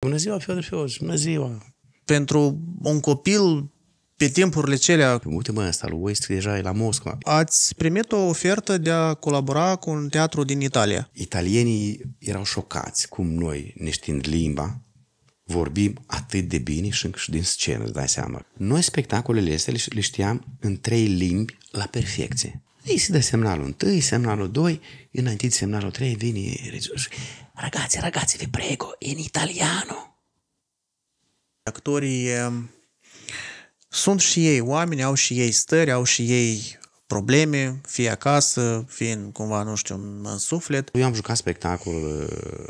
Bună ziua, Fiodor Fiodor, bună ziua! Pentru un copil pe timpurile celea... Uite mă, asta lui West deja e la Moscova. Ați primit o ofertă de a colabora cu un teatru din Italia. Italienii erau șocați cum noi, neștiind limba, vorbim atât de bine și încă și din scenă, îți dai seama. Noi spectacolele astea le, știam în trei limbi la perfecție. Ei se dă semnalul întâi, semnalul doi, înainte de semnalul trei, vine regizorul Ragazzi, ragazzi, vi prego, in italiano. Actorii ehm, sunt și ei oameni, au și ei stări, au și ei probleme, fie acasă, fie în, cumva, nu știu, în suflet. Eu am jucat spectacol uh,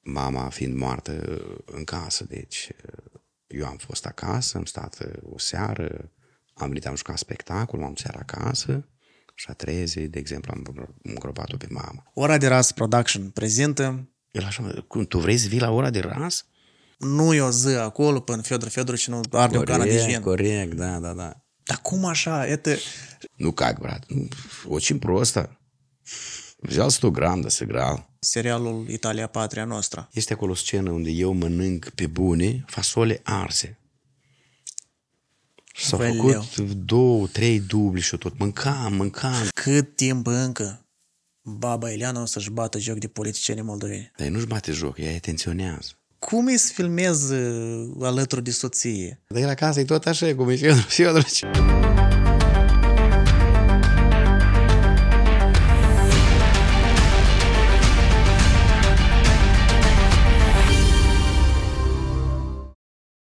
mama fiind moartă uh, în casă, deci uh, eu am fost acasă, am stat o seară, am venit, am jucat spectacol, m-am seara acasă, și a 7.30, de exemplu, am îngropat-o pe mama. Ora de ras production prezintă... El așa, cum, tu vrei să vii la ora de ras? Nu e o zi acolo până Fiodor și nu arde o cană de vin. Corect, da, da, da. Dar cum așa? Ete... Nu cac, brat. cim просто. Взял 100 грамм, se сыграл. Serialul Italia Patria Nostra. Este acolo scenă unde eu mănânc pe bune fasole arse. Și s-au făcut două, trei dubli și tot. Mâncam, mâncam. Cât timp încă baba Eliana o să-și bată joc de politicienii moldoveni? Dar nu-și bate joc, ea atenționează. Cum îi filmez uh, alături de soție? Dar la casă e tot așa, cum e și eu, și eu, dragi.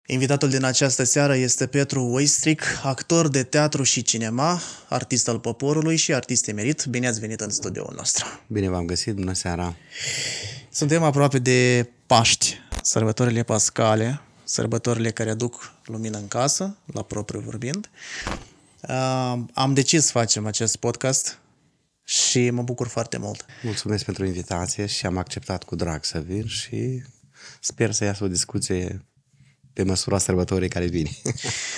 Invitatul din această seară este Petru Oistric, actor de teatru și cinema, artist al poporului și artist emerit. Bine ați venit în studioul nostru! Bine v-am găsit, bună seara! Suntem aproape de Paști, sărbătorile pascale, sărbătorile care aduc lumină în casă, la propriu vorbind. Am decis să facem acest podcast și mă bucur foarte mult. Mulțumesc pentru invitație și am acceptat cu drag să vin și sper să iasă o discuție pe măsura sărbătorii care vine.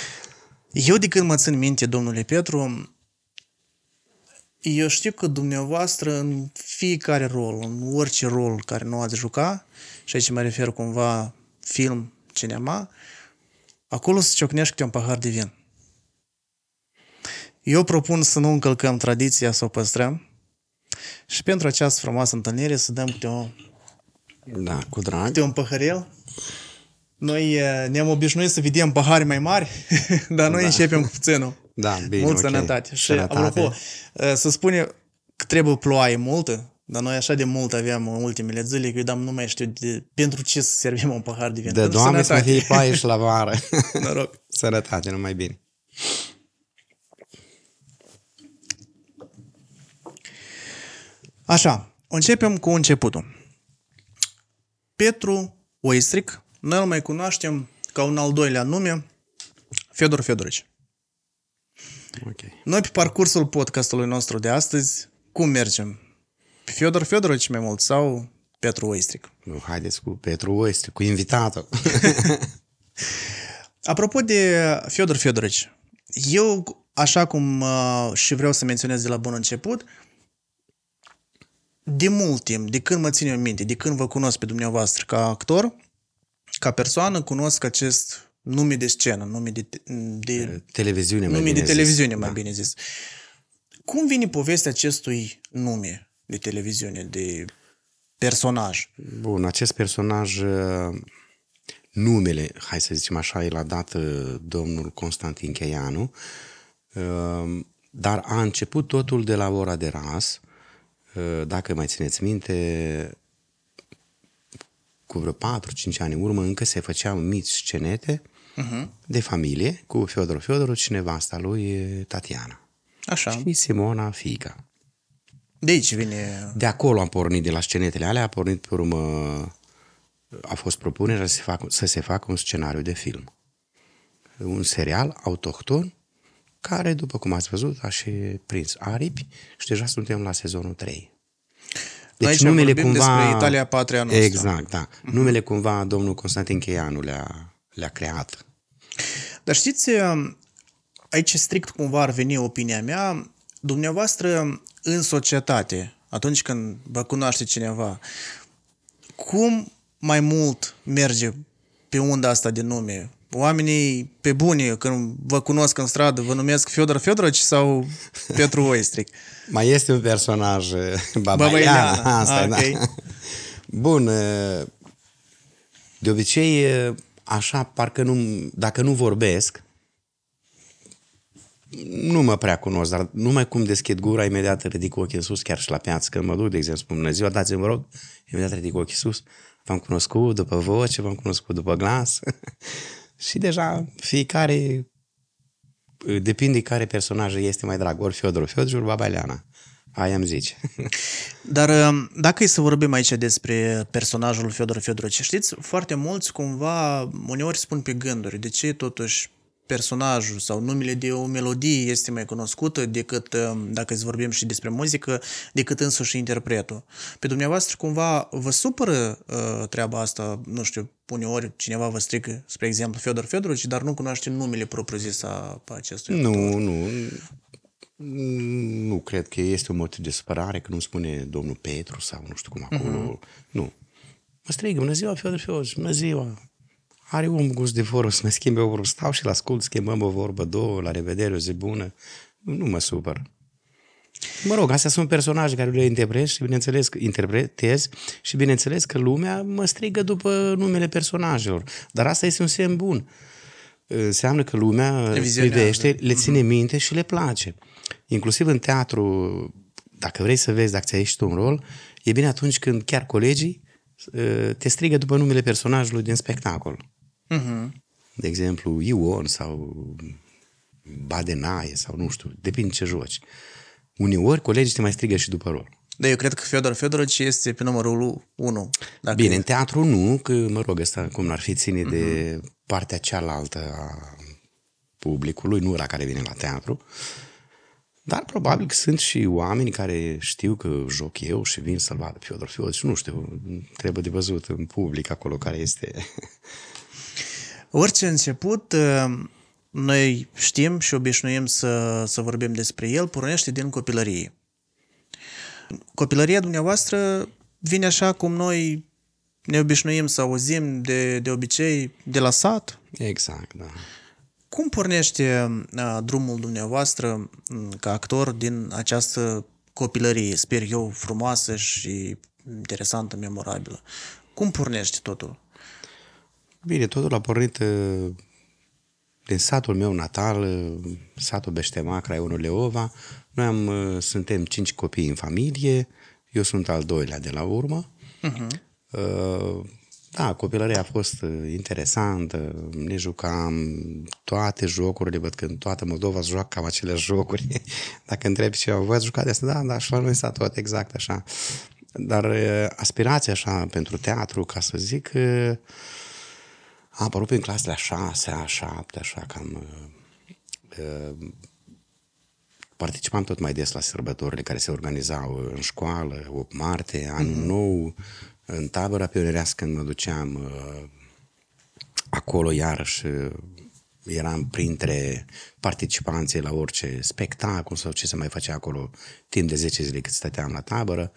eu de când mă țin minte, domnule Petru, eu știu că dumneavoastră în fiecare rol, în orice rol care nu ați juca, și aici mă refer cumva film, cinema, acolo se ciocnește câte un pahar de vin. Eu propun să nu încălcăm tradiția, să o păstrăm și pentru această frumoasă întâlnire să dăm câte o... Da, cu drag. Câte un păhărel. Noi ne-am obișnuit să vedem pahare mai mari, dar noi da. începem cu puținul. Da, bine, Mult okay. sănătate. Și, sănătate. apropo, să spune că trebuie ploaie multă, dar noi așa de mult aveam în ultimele zile că eu dam, nu mai știu de, pentru ce să servim un pahar de vin. De doamne sănătate. să fie paie și la vară. Noroc. Sănătate, numai bine. Așa, începem cu începutul. Petru Oistric noi îl mai cunoaștem ca un al doilea nume, Fedor Fedorici. Okay. Noi pe parcursul podcastului nostru de astăzi, cum mergem? Pe Fedor Fedorici mai mult sau Petru Oistric? Nu, haideți cu Petru Oistric, cu invitatul. Apropo de Fedor Fedorici, eu, așa cum uh, și vreau să menționez de la bun început, de mult timp, de când mă țin eu minte, de când vă cunosc pe dumneavoastră ca actor, ca persoană cunosc acest nume de scenă, nume de... de televiziune, nume mai bine de televiziune, zis. mai bine zis. Cum vine povestea acestui nume de televiziune, de personaj? Bun, acest personaj, uh, numele, hai să zicem așa, e a dat domnul Constantin Cheianu, uh, dar a început totul de la ora de ras. Uh, dacă mai țineți minte, cu vreo 4-5 ani în urmă, încă se făceau mici scenete uh-huh. de familie cu Fiodor Fiodorul și nevasta lui Tatiana. Așa. Și Simona Figa. De aici vine... De acolo am pornit, de la scenetele alea, a pornit pe urmă... A fost propunerea să se facă, să se facă un scenariu de film. Un serial autohton care, după cum ați văzut, a și prins aripi și deja suntem la sezonul 3. Deci Aici numele cumva... despre Italia patria noastră. Exact, da. Mhm. Numele cumva domnul Constantin Cheianu le-a, le-a creat. Dar știți, um, aici strict cumva ar veni opinia mea, dumneavoastră în societate, atunci când vă cunoaște cineva, cum mai mult merge pe unda asta de nume oamenii pe bune, când vă cunosc în stradă, vă numesc Fiodor Fiodorăci sau Petru Oistric? Mai este un personaj, eh, Baba, Baba Ileana. Asta, ah, A, da. okay. da. Bun, eh, de obicei, eh, așa, parcă nu, dacă nu vorbesc, nu mă prea cunosc, dar numai cum deschid gura, imediat ridic ochii în sus, chiar și la piață. Când mă duc, de exemplu, spun, ziua, dați-mi, vă rog, imediat ridic ochii sus. V-am cunoscut după voce, v-am cunoscut după glas. Și deja fiecare, uh, depinde care personaj este mai drag, ori Fiodor Fiodorul, Baba Leana. Aia îmi zice. Dar uh, dacă e să vorbim aici despre personajul Fiodor Fiodorovici, știți, foarte mulți cumva uneori spun pe gânduri, de ce totuși personajul sau numele de o melodie este mai cunoscută decât, um, dacă îți vorbim și despre muzică, decât însuși interpretul. Pe dumneavoastră cumva vă supără uh, treaba asta, nu știu, uneori cineva vă strică, spre exemplu, Fiodor Fedorovici, dar nu cunoaște numele propriu-zis a acestui Nu, autor. nu. Nu cred că este un motiv de supărare că nu spune domnul Petru sau nu știu cum acolo. Uh-huh. Nu. Mă strigă, bună ziua, Fiodor Fedorovici, bună ziua are un gust de vorbă, să mai schimbe o vorbă, stau și la ascult, schimbăm o vorbă, două, la revedere, o zi bună, nu mă supăr. Mă rog, astea sunt personaje care le interpretez și bineînțeles că interpretez și bineînțeles că lumea mă strigă după numele personajelor. Dar asta este un semn bun. Înseamnă că lumea privește, le mhm. ține minte și le place. Inclusiv în teatru, dacă vrei să vezi, dacă ți-ai ieșit un rol, e bine atunci când chiar colegii uh, te strigă după numele personajului din spectacol. Uh-huh. De exemplu, Ion sau Badenaie sau nu știu, depinde ce joci. Uneori colegii te mai strigă și după rol. Da, eu cred că Fiodor Fiodorici este pe numărul 1. Dacă... Bine, în teatru nu, că mă rog, asta cum ar fi ține uh-huh. de mhm. partea cealaltă a publicului, nu la care vine la teatru. Dar probabil că sunt și oameni care știu că joc eu și vin să-l vadă Fiodor Fiodor și nu știu, trebuie de văzut în public acolo care este Orice început, ă, noi știm și obișnuim să, să vorbim despre el, pornește din copilărie. Copilăria dumneavoastră vine așa cum noi ne obișnuim să auzim de, de obicei de la sat. Exact, da. Cum pornește a, ă, drumul dumneavoastră ca actor din această copilărie, sper eu, frumoasă și interesantă, memorabilă? Cum pornește totul? Bine, totul a pornit uh, din satul meu natal, uh, satul Beștema, Craionul Leova. Noi am, uh, suntem cinci copii în familie, eu sunt al doilea de la urmă. Uh-huh. Da, copilăria a fost interesantă, ne jucam toate jocurile, văd că în toată Moldova se joacă cam aceleași jocuri. Dacă întrebi ceva, v-ați jucat de asta, da, dar și la noi s-a tot exact așa. Dar aspirația așa pentru teatru, ca să zic, a apărut prin clasele a șase, a șapte, așa cam... Uh, uh, participam tot mai des la sărbătorile care se organizau în școală, 8 martie, mhm. anul mm-hmm. nou, în tabăra când mă duceam uh, acolo iarăși uh, eram printre participanții la orice spectacol sau ce se mai făcea acolo timp de 10 zile cât stăteam la tabără.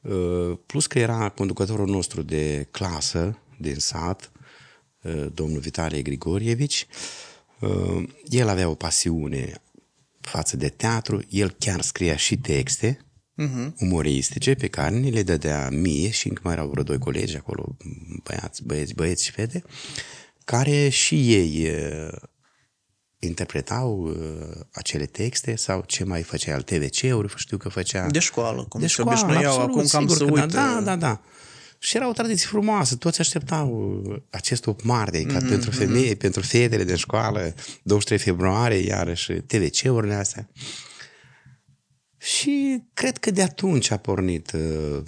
Uh, plus că era conducătorul nostru de clasă din sat, Uh, domnul Vitalie Grigorievici. Uh, el avea o pasiune față de teatru, el chiar scria și texte uh-huh. umoristice pe care ni le dădea mie și încă mai erau vreo doi colegi acolo, băiați, băieți, băieți și fete, care și ei uh, interpretau uh, acele texte sau ce mai făcea al TVC-uri, știu că făcea... De școală, cum de școală, obișnuiau absolut, acum cam să da, uită. Da, da, da. Și era o tradiție frumoasă, toți așteptau acest 8 martie, ca mm-hmm. pentru mm-hmm. femei, pentru fetele de școală, 23 februarie, iarăși TVC-urile astea. Și cred că de atunci a pornit uh,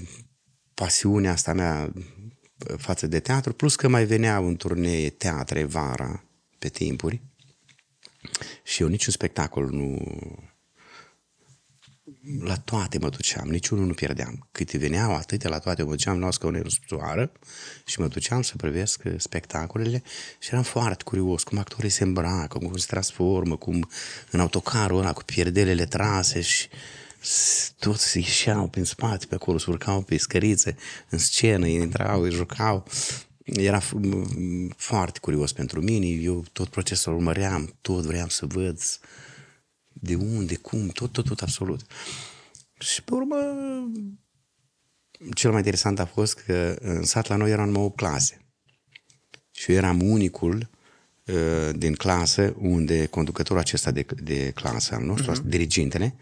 pasiunea asta mea uh, față de teatru, plus că mai veneau în turnee teatre vara pe timpuri și eu niciun spectacol nu la toate mă duceam, niciunul nu pierdeam. Câte veneau, atâtea la toate mă duceam, luau scaune răsputoară și mă duceam să privesc uh, spectacolele și eram foarte curios cum actorii se îmbracă, cum se transformă, cum în autocarul ăla cu pierdelele trase și toți ieșeau prin spate pe acolo, surcau pe scărițe, în scenă, intrau, jucau. Era foarte curios pentru mine, eu tot procesul urmăream, tot vreau să văd, de unde, cum, tot, tot, tot absolut. Și pe urmă, cel mai interesant a fost că în sat la noi erau numai 8 clase. Și eu eram unicul uh, din clasă unde conducătorul acesta de, de clasă al nostru, uh-huh. dirigintele,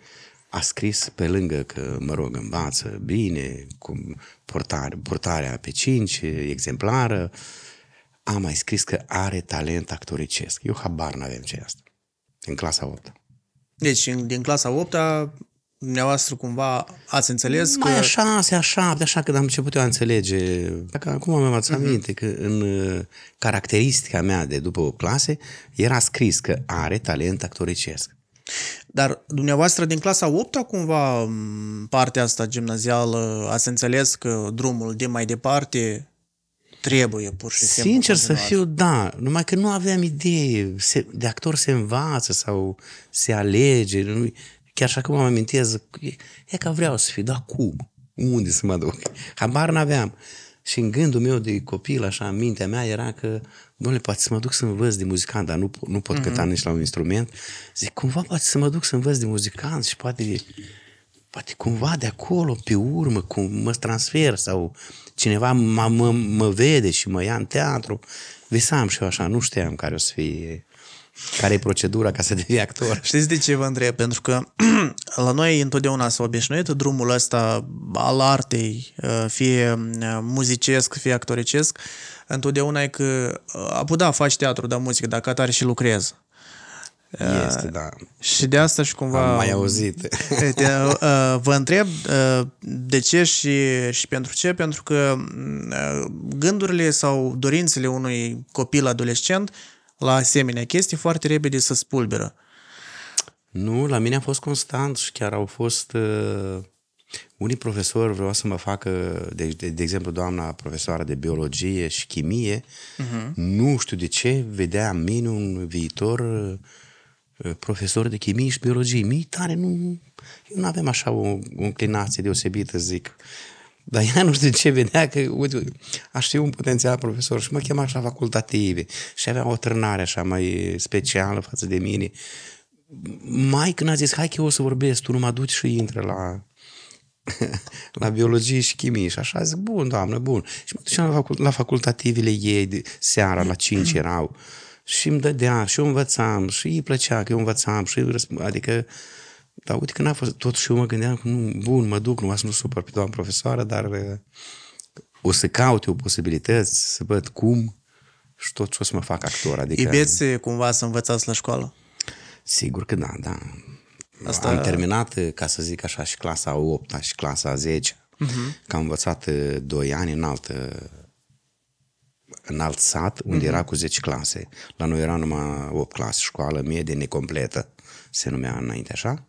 a scris pe lângă că, mă rog, învață bine, cum portare, portarea pe cinci, exemplară, a mai scris că are talent actoricesc. Eu habar n avem ce asta. În clasa 8 deci, din clasa 8 -a, dumneavoastră cumva ați înțeles mai că... Mai așa, se așa, de așa când am început eu a înțelege. Dacă acum am învățat mhm. aminte uh-huh. că în uh, caracteristica mea de după o clase era scris că are talent actoricesc. Dar dumneavoastră din clasa 8 -a, cumva partea asta gimnazială ați înțeles că drumul de mai departe trebuie pur și simplu. Sincer să fiu, da, numai că nu aveam idee. Se, de actor se învață sau se alege. Nu, chiar și acum mă amintesc, e, e că vreau să fiu, dar cum? Unde să mă duc? Habar n-aveam. Și în gândul meu de copil, așa, în mintea mea, era că, domnule, poate să mă duc să învăț de muzicant, dar nu, nu pot mm-hmm. cânta nici la un instrument. Zic, cumva poate să mă duc să învăț de muzicant și poate, poate cumva de acolo, pe urmă, cum mă transfer sau cineva mă, mă, mă vede și mă ia în teatru, visam și eu așa, nu știam care o să fie care e procedura ca să devii actor. Știți de ce vă întreb? Pentru că la noi întotdeauna s-a obișnuit drumul ăsta al artei, uh, fie uh, muzicesc, fie actoricesc, întotdeauna e că, uh, apu da, faci teatru, da muzică, dacă atare și lucrezi. Este, uh, da. Și de asta și cumva... Am mai auzit. Uh, vă întreb uh, de ce și, și pentru ce, pentru că mm, gândurile sau dorințele unui copil adolescent la asemenea chestii foarte repede se spulberă. Nu, la mine a fost constant și chiar au fost... Uh, unii profesori vreau să mă facă, de, de, de exemplu, doamna profesoară de biologie și chimie, uh-huh. nu știu de ce, vedea în mine un viitor uh, Uh, profesori de chimie și biologie. Mie tare nu... nu aveam așa o, o inclinație deosebită, zic. Dar ea nu știu de ce vedea că uite, aș fi un potențial profesor și mă chema așa facultative și avea o trânare așa mai specială față de mine. Mai când a zis, hai că eu o să vorbesc, tu nu mă duci și intră la, la biologie și chimie și așa zic, bun, doamnă, bun. Și mă duceam la, la facultativele ei de seara, la 5 erau și îmi dădea și eu învățam și îi plăcea că eu învățam și răsp- adică dar uite că n-a fost tot și eu mă gândeam că nu, bun, mă duc, nu nu supăr pe doamna profesoară, dar uh, o să caut eu posibilități să văd cum și tot ce o să mă fac actor. Adică... Ibeți uh, cumva să învățați la școală? Sigur că da, da. Asta... Am terminat, uh, ca să zic așa, și clasa 8 și clasa 10 uh-huh. Mhm. că am învățat 2 ani în altă în alt sat, unde mm-hmm. era cu 10 clase. La noi era numai 8 clase, școală mie de necompletă, se numea înainte așa.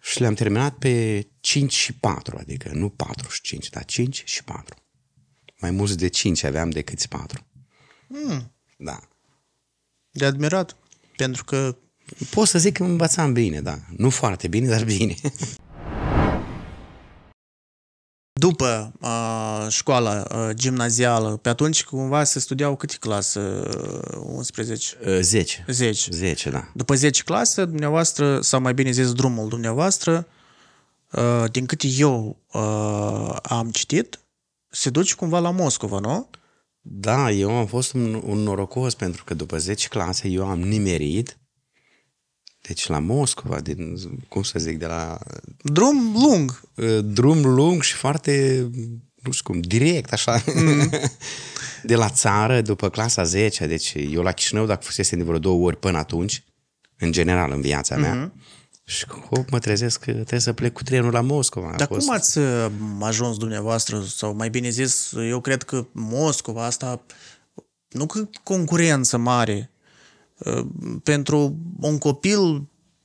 Și le-am terminat pe 5 și 4, adică nu 4 și 5, dar 5 și 4. Mai mulți de 5 aveam decât 4. Mm. Da. De admirat, pentru că... Pot să zic că învățam bine, da. Nu foarte bine, dar bine. după uh, școala uh, gimnazială, pe atunci cumva se studiau câte clasă? 11? Uh, 10. 10. 10, da. După 10 clase, dumneavoastră, sau mai bine zis drumul dumneavoastră, uh, din câte eu uh, am citit, se duce cumva la Moscova, nu? Da, eu am fost un, un norocos pentru că după 10 clase eu am nimerit deci la Moscova, din, cum să zic, de la... Drum lung. Drum lung și foarte, nu știu cum, direct, așa. Mm. de la țară, după clasa 10, deci eu la Chișinău, dacă fusese de vreo două ori până atunci, în general în viața mea, mm-hmm. și hop, mă trezesc că trebuie să plec cu trenul la Moscova. Dar fost... cum ați uh, ajuns dumneavoastră, sau mai bine zis, eu cred că Moscova asta, nu că concurență mare, pentru un copil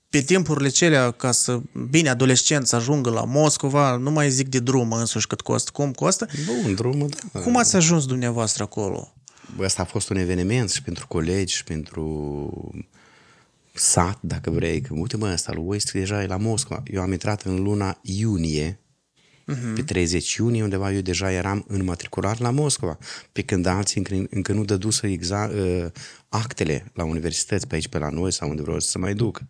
pe timpurile celea ca să, bine, adolescent să ajungă la Moscova, nu mai zic de drum însuși cât costă, cum costă. Bun, drum, da. Cum ați ajuns dumneavoastră acolo? Asta a fost un eveniment și pentru colegi și pentru sat, dacă vrei. Că, uite mă, ăsta lui West deja e la Moscova. Eu am intrat în luna iunie Uh-huh. Pe 30 iunie undeva eu deja eram înmatriculat la Moscova, pe când alții încă, încă nu dăduse exact, uh, actele la universități pe aici, pe la noi sau unde vreau să mai duc.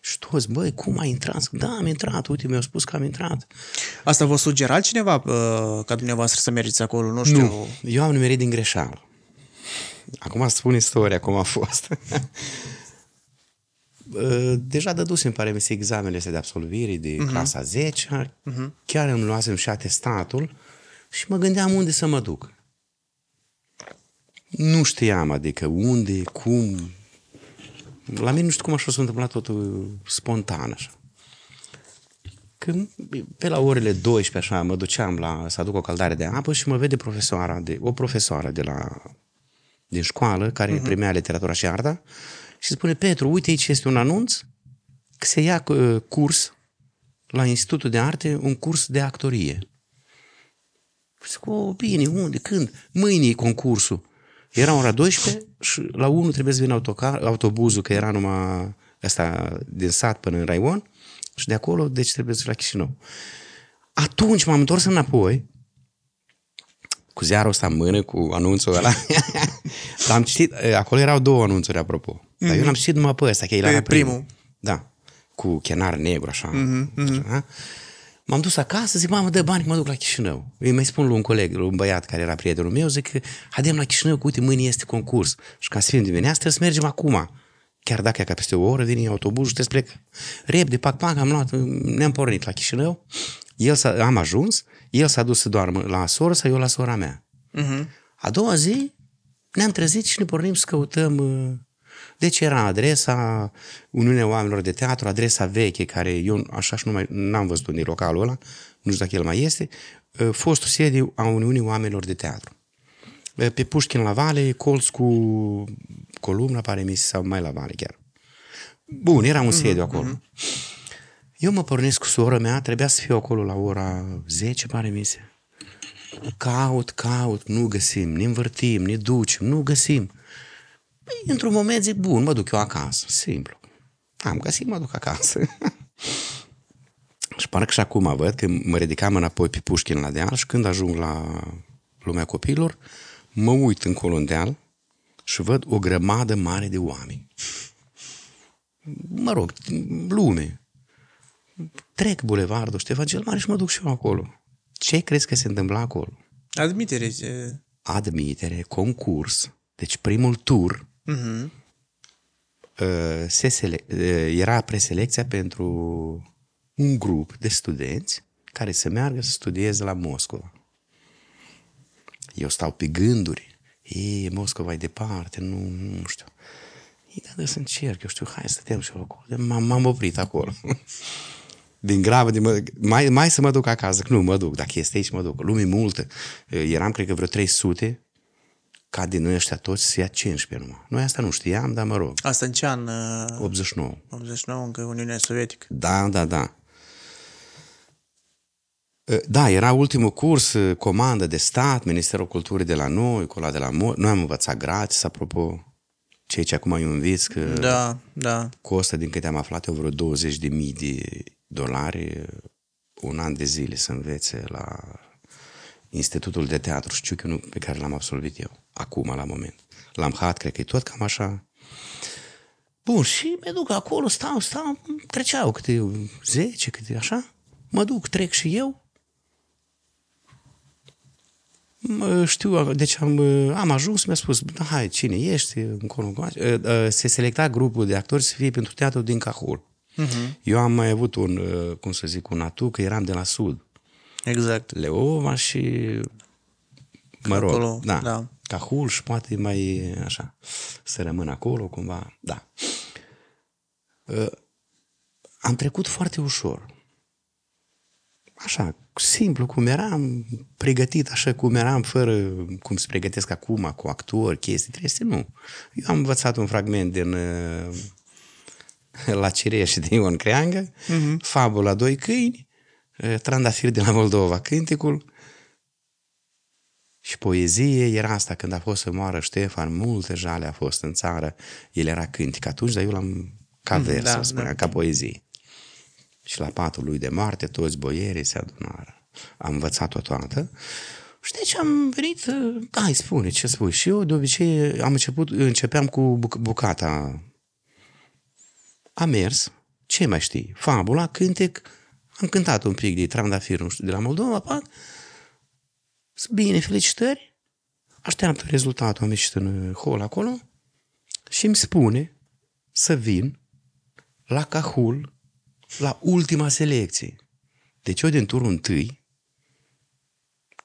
Și toți, băi, cum ai intrat? Da, am intrat, uite, mi-au spus că am intrat. Asta vă sugera cineva uh, ca dumneavoastră să mergeți acolo, nu știu? Nu, eu am numerit din greșeală. Acum spun istoria cum a fost. Ă, deja dădusem, pare mi examenele astea de absolvire de uh-huh. clasa 10, uh-huh. Mhm. chiar îmi luasem și atestatul și mă gândeam unde să mă duc. Nu știam, adică unde, cum. La mine nu știu cum așa s-a întâmplat totul ă, spontan așa. Când pe la orele 12 așa mă duceam la, să aduc o caldare de apă și mă vede profesoara de, o profesoară de la, din școală care uh-huh. primea literatura și arta și spune, Petru, uite aici este un anunț că se ia uh, curs la Institutul de Arte, un curs de actorie. Zic, o, oh, bine, unde, când? Mâine e concursul. Era ora 12 și la 1 trebuie să vină autocar, autobuzul, că era numai asta din sat până în Raion și de acolo, deci trebuie să la Chișinău. Atunci m-am întors înapoi cu ziarul ăsta în mână, cu anunțul ăla. L-am citit, eh, acolo erau două anunțuri, apropo. Mm-hmm. Dar eu l-am mhm. citit numai pe ăsta, că el era primul. primul. Da. Cu chenar negru, așa. Mm-hmm. Mhm. așa da? M-am dus acasă, zic, mamă, dă bani, mă duc la Chișinău. Îi mai spun lui un coleg, lui un băiat care era prietenul meu, zic, haidem la Chișinău, că uite, mâine este concurs. Și ca să fim dimineața, să mergem acum. Chiar dacă e ca peste o oră, vine autobuzul și te plec. de pac, pac, am luat, ne-am pornit la Chișinău. El s-a, am ajuns, el s-a dus să doarmă la soră sau eu la sora mea. Uh-huh. A doua zi ne-am trezit și ne pornim să căutăm uh, deci era adresa Uniunea Oamenilor de Teatru, adresa veche, care eu așa și nu mai, n-am văzut unde localul ăla, nu știu dacă el mai este, ă, fostul sediu a Uniunii Oamenilor de Teatru. Ă, pe Pușkin la Vale, colț cu columna, pare mi sau mai la Vale chiar. Bun, era un mhm, sediu mm-hmm. acolo. Mhm. Eu mă pornesc cu sora mea, trebuia să fiu acolo la ora 10, pare mi se. Caut, caut, nu găsim, ne învârtim, ne ducem, nu găsim. Păi, într-un moment zic, bun, mă duc eu acasă, simplu. Am găsit, mă duc acasă. și parcă și acum văd că mă ridicam înapoi pe Pușkin la deal și când ajung la lumea copiilor, mă uit încolo în deal și văd o grămadă mare de oameni. Mă rog, lume. Trec bulevardul Ștefan cel Mare și mă duc și eu acolo. Ce crezi că se întâmplă acolo? Admitere. Admitere, concurs. Deci primul tur Uh-huh. Se sele- uh, era preselecția pentru un grup de studenți care să meargă să studieze la Moscova. Eu stau pe gânduri. E, Moscova e departe, nu, nu știu. E, da, dar să încerc, eu știu, hai, să stăteam și eu acolo. M-am, m-am oprit acolo. Din gravă, de mă, mai, mai să mă duc acasă, că nu, mă duc, dacă este aici, mă duc. Lume multă. Uh, eram, cred că, vreo 300 ca din noi ăștia toți să ia 15 numai. Noi asta nu știam, dar mă rog. Asta în ce an? 89. Uh, 89, încă Uniunea Sovietică. Da, da, da. Uh, da, era ultimul curs, uh, comandă de stat, Ministerul Culturii de la noi, cu de la Mor. Noi am învățat gratis, apropo, cei ce acum îi înviți că da, da. costă, din câte am aflat, eu vreo 20 de mii de dolari un an de zile să învețe la Institutul de Teatru Șciuchiu pe care l-am absolvit eu, acum, la moment. L-am hat, cred că e tot cam așa. Bun, și mă duc acolo, stau, stau, treceau câte 10, câte așa. Mă duc, trec și eu. Mă, știu, deci am, am ajuns, mi-a spus, hai, cine ești? se selecta grupul de actori să fie pentru teatru din Cahul. Uh-huh. Eu am mai avut un, cum să zic, un atu, că eram de la sud. Exact. Leova și... Mă rog, acolo, da. da. Cahul și poate mai așa, să rămână acolo cumva, da. Uh, am trecut foarte ușor. Așa, simplu cum eram, pregătit așa cum eram, fără cum se pregătesc acum cu actori, chestii, trebuie să nu. Eu am învățat un fragment din uh, La Cireș de Ion Creangă, uh-huh. Fabula Doi Câini, Eh, Trandafir de la Moldova, cânticul și poezie era asta când a fost să moară Ștefan, multe jale a fost în țară, el era cântic atunci, dar eu l-am ca mm, vers, da, spunea, da. ca poezie. Și la patul lui de moarte toți boierii se adunară. Am învățat-o toată. Și deci am venit, eh, hai spune ce spui. Și eu de obicei am început, începeam cu buc- bucata. Am mers, ce mai știi? Fabula, cântec, am cântat un pic de trandafir, nu știu, de la Moldova, pac. Bine, felicitări. Așteaptă rezultatul, am ieșit în hol uh, acolo și îmi spune să vin la Cahul la ultima selecție. Deci eu din turul întâi,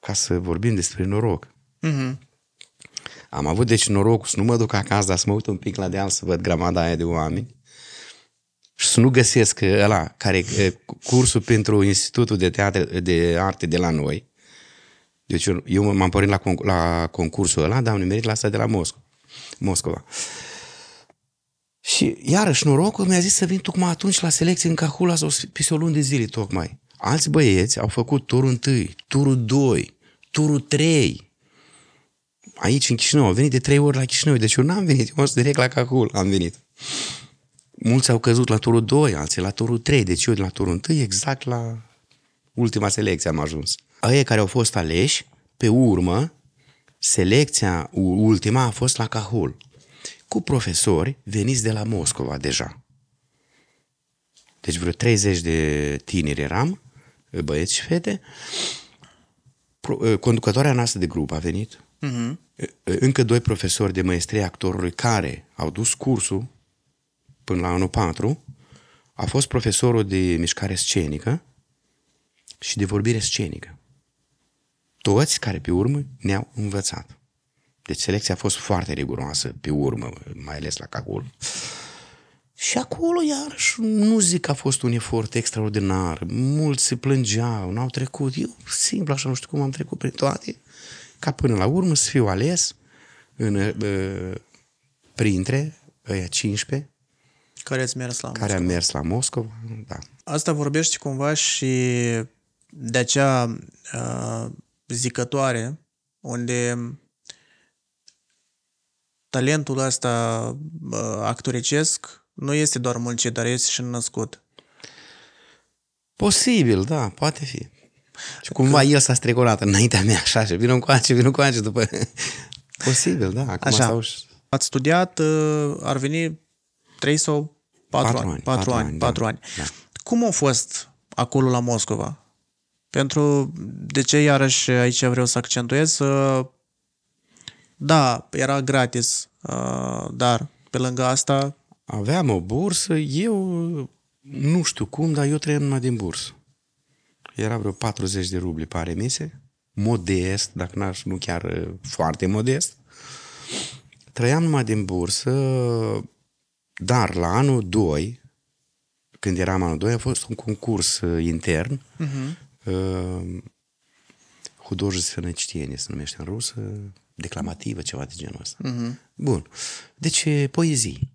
ca să vorbim despre noroc, mm-hmm. am avut deci norocul să nu mă duc acasă, dar să mă uit un pic la deal să văd gramada aia de oameni să nu găsesc ăla care cursul pentru Institutul de Teatre de Arte de la noi. Deci eu m-am pornit la, con, la concursul ăla, dar am numerit la asta de la Mosco- Moscova. Și iarăși norocul mi-a zis să vin tocmai atunci la selecție în Cahula sau peste o lună de zile tocmai. Alți băieți au făcut turul 1, turul 2, turul 3. Aici în Chișinău, Au venit de trei ori la Chișinău, deci eu n-am venit, eu am direct la Cahul am venit mulți au căzut la turul 2, alții la turul 3, deci eu de la turul 1 exact la ultima selecție am ajuns. Aia care au fost aleși, pe urmă, selecția ultima a fost la Cahul, cu profesori veniți de la Moscova deja. Deci vreo 30 de tineri eram, băieți și fete. Ă, conducătoarea noastră de grup a venit, uh-huh. încă doi profesori de maestrie actorului care au dus cursul până la anul 4, a fost profesorul de mișcare scenică și de vorbire scenică. Toți care pe urmă ne-au învățat. Deci selecția a fost foarte riguroasă pe urmă, mai ales la Cacul. Și acolo, iarăși, nu zic că a fost un efort extraordinar. Mulți se plângeau, n-au trecut. Eu, simplu, așa, nu știu cum am trecut prin toate, ca până la urmă să fiu ales în, uh, printre ăia 15 care ați mers la Moscova. Care a mers la Moscova, da. Asta vorbește cumva și de acea uh, zicătoare unde talentul ăsta uh, actoricesc nu este doar muncit, dar este și născut. Posibil, da, poate fi. Și cumva Că... el s-a strecurat înaintea mea așa și vină încoace, vină încoace după... Posibil, da. Acum așa. Ați studiat, uh, ar veni 3 sau 4, 4 ani. 4 ani, 4 ani. 4 da, ani. Da. Cum au fost acolo la Moscova? Pentru, de ce iarăși aici vreau să accentuez, uh, da, era gratis, uh, dar pe lângă asta... Aveam o bursă, eu nu știu cum, dar eu trăiam numai din bursă. Era vreo 40 de rubli pe remise, modest, dacă n-aș, nu chiar uh, foarte modest. Trăiam numai din bursă, dar la anul 2, când eram anul 2, a fost un concurs uh, intern uh-huh. uh, Художественное se numește în rusă, declamativă, ceva de genul ăsta. Uh-huh. Bun. Deci, poezii.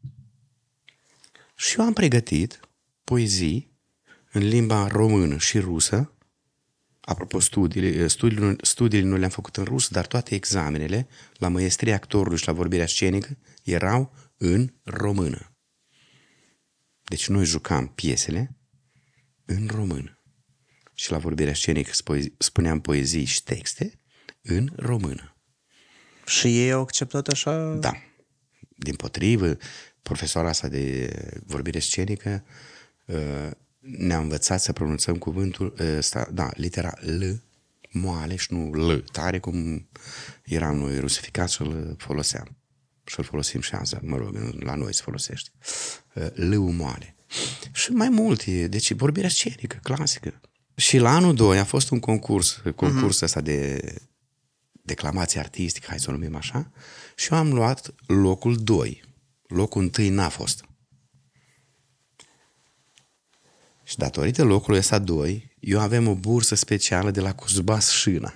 Și eu am pregătit poezii în limba română și rusă. Apropo, studiile, uh, studiile, studiile nu le-am făcut în rusă, dar toate examenele la măiestria actorului și la vorbirea scenică erau în română. Deci noi jucam piesele în română. Și la vorbirea scenică spuneam poezii și texte în română. Și ei au acceptat așa? Da. Din potrivă, profesoara asta de vorbire scenică uh, ne-a învățat să pronunțăm cuvântul, uh, sta, da, litera L, moale și nu L, tare cum eram noi rusificați și îl foloseam și-l folosim și azi, mă rog, la noi se folosește, ă, lâul moale. Și mai multe, deci vorbirea scenică, clasică. Și la anul 2 a fost un concurs, concursul uh-huh. ăsta de declamație artistică, hai să o numim așa, și eu am luat locul 2. Locul 1 n-a fost. Și datorită locului ăsta 2, eu avem o bursă specială de la Cuzbas Șina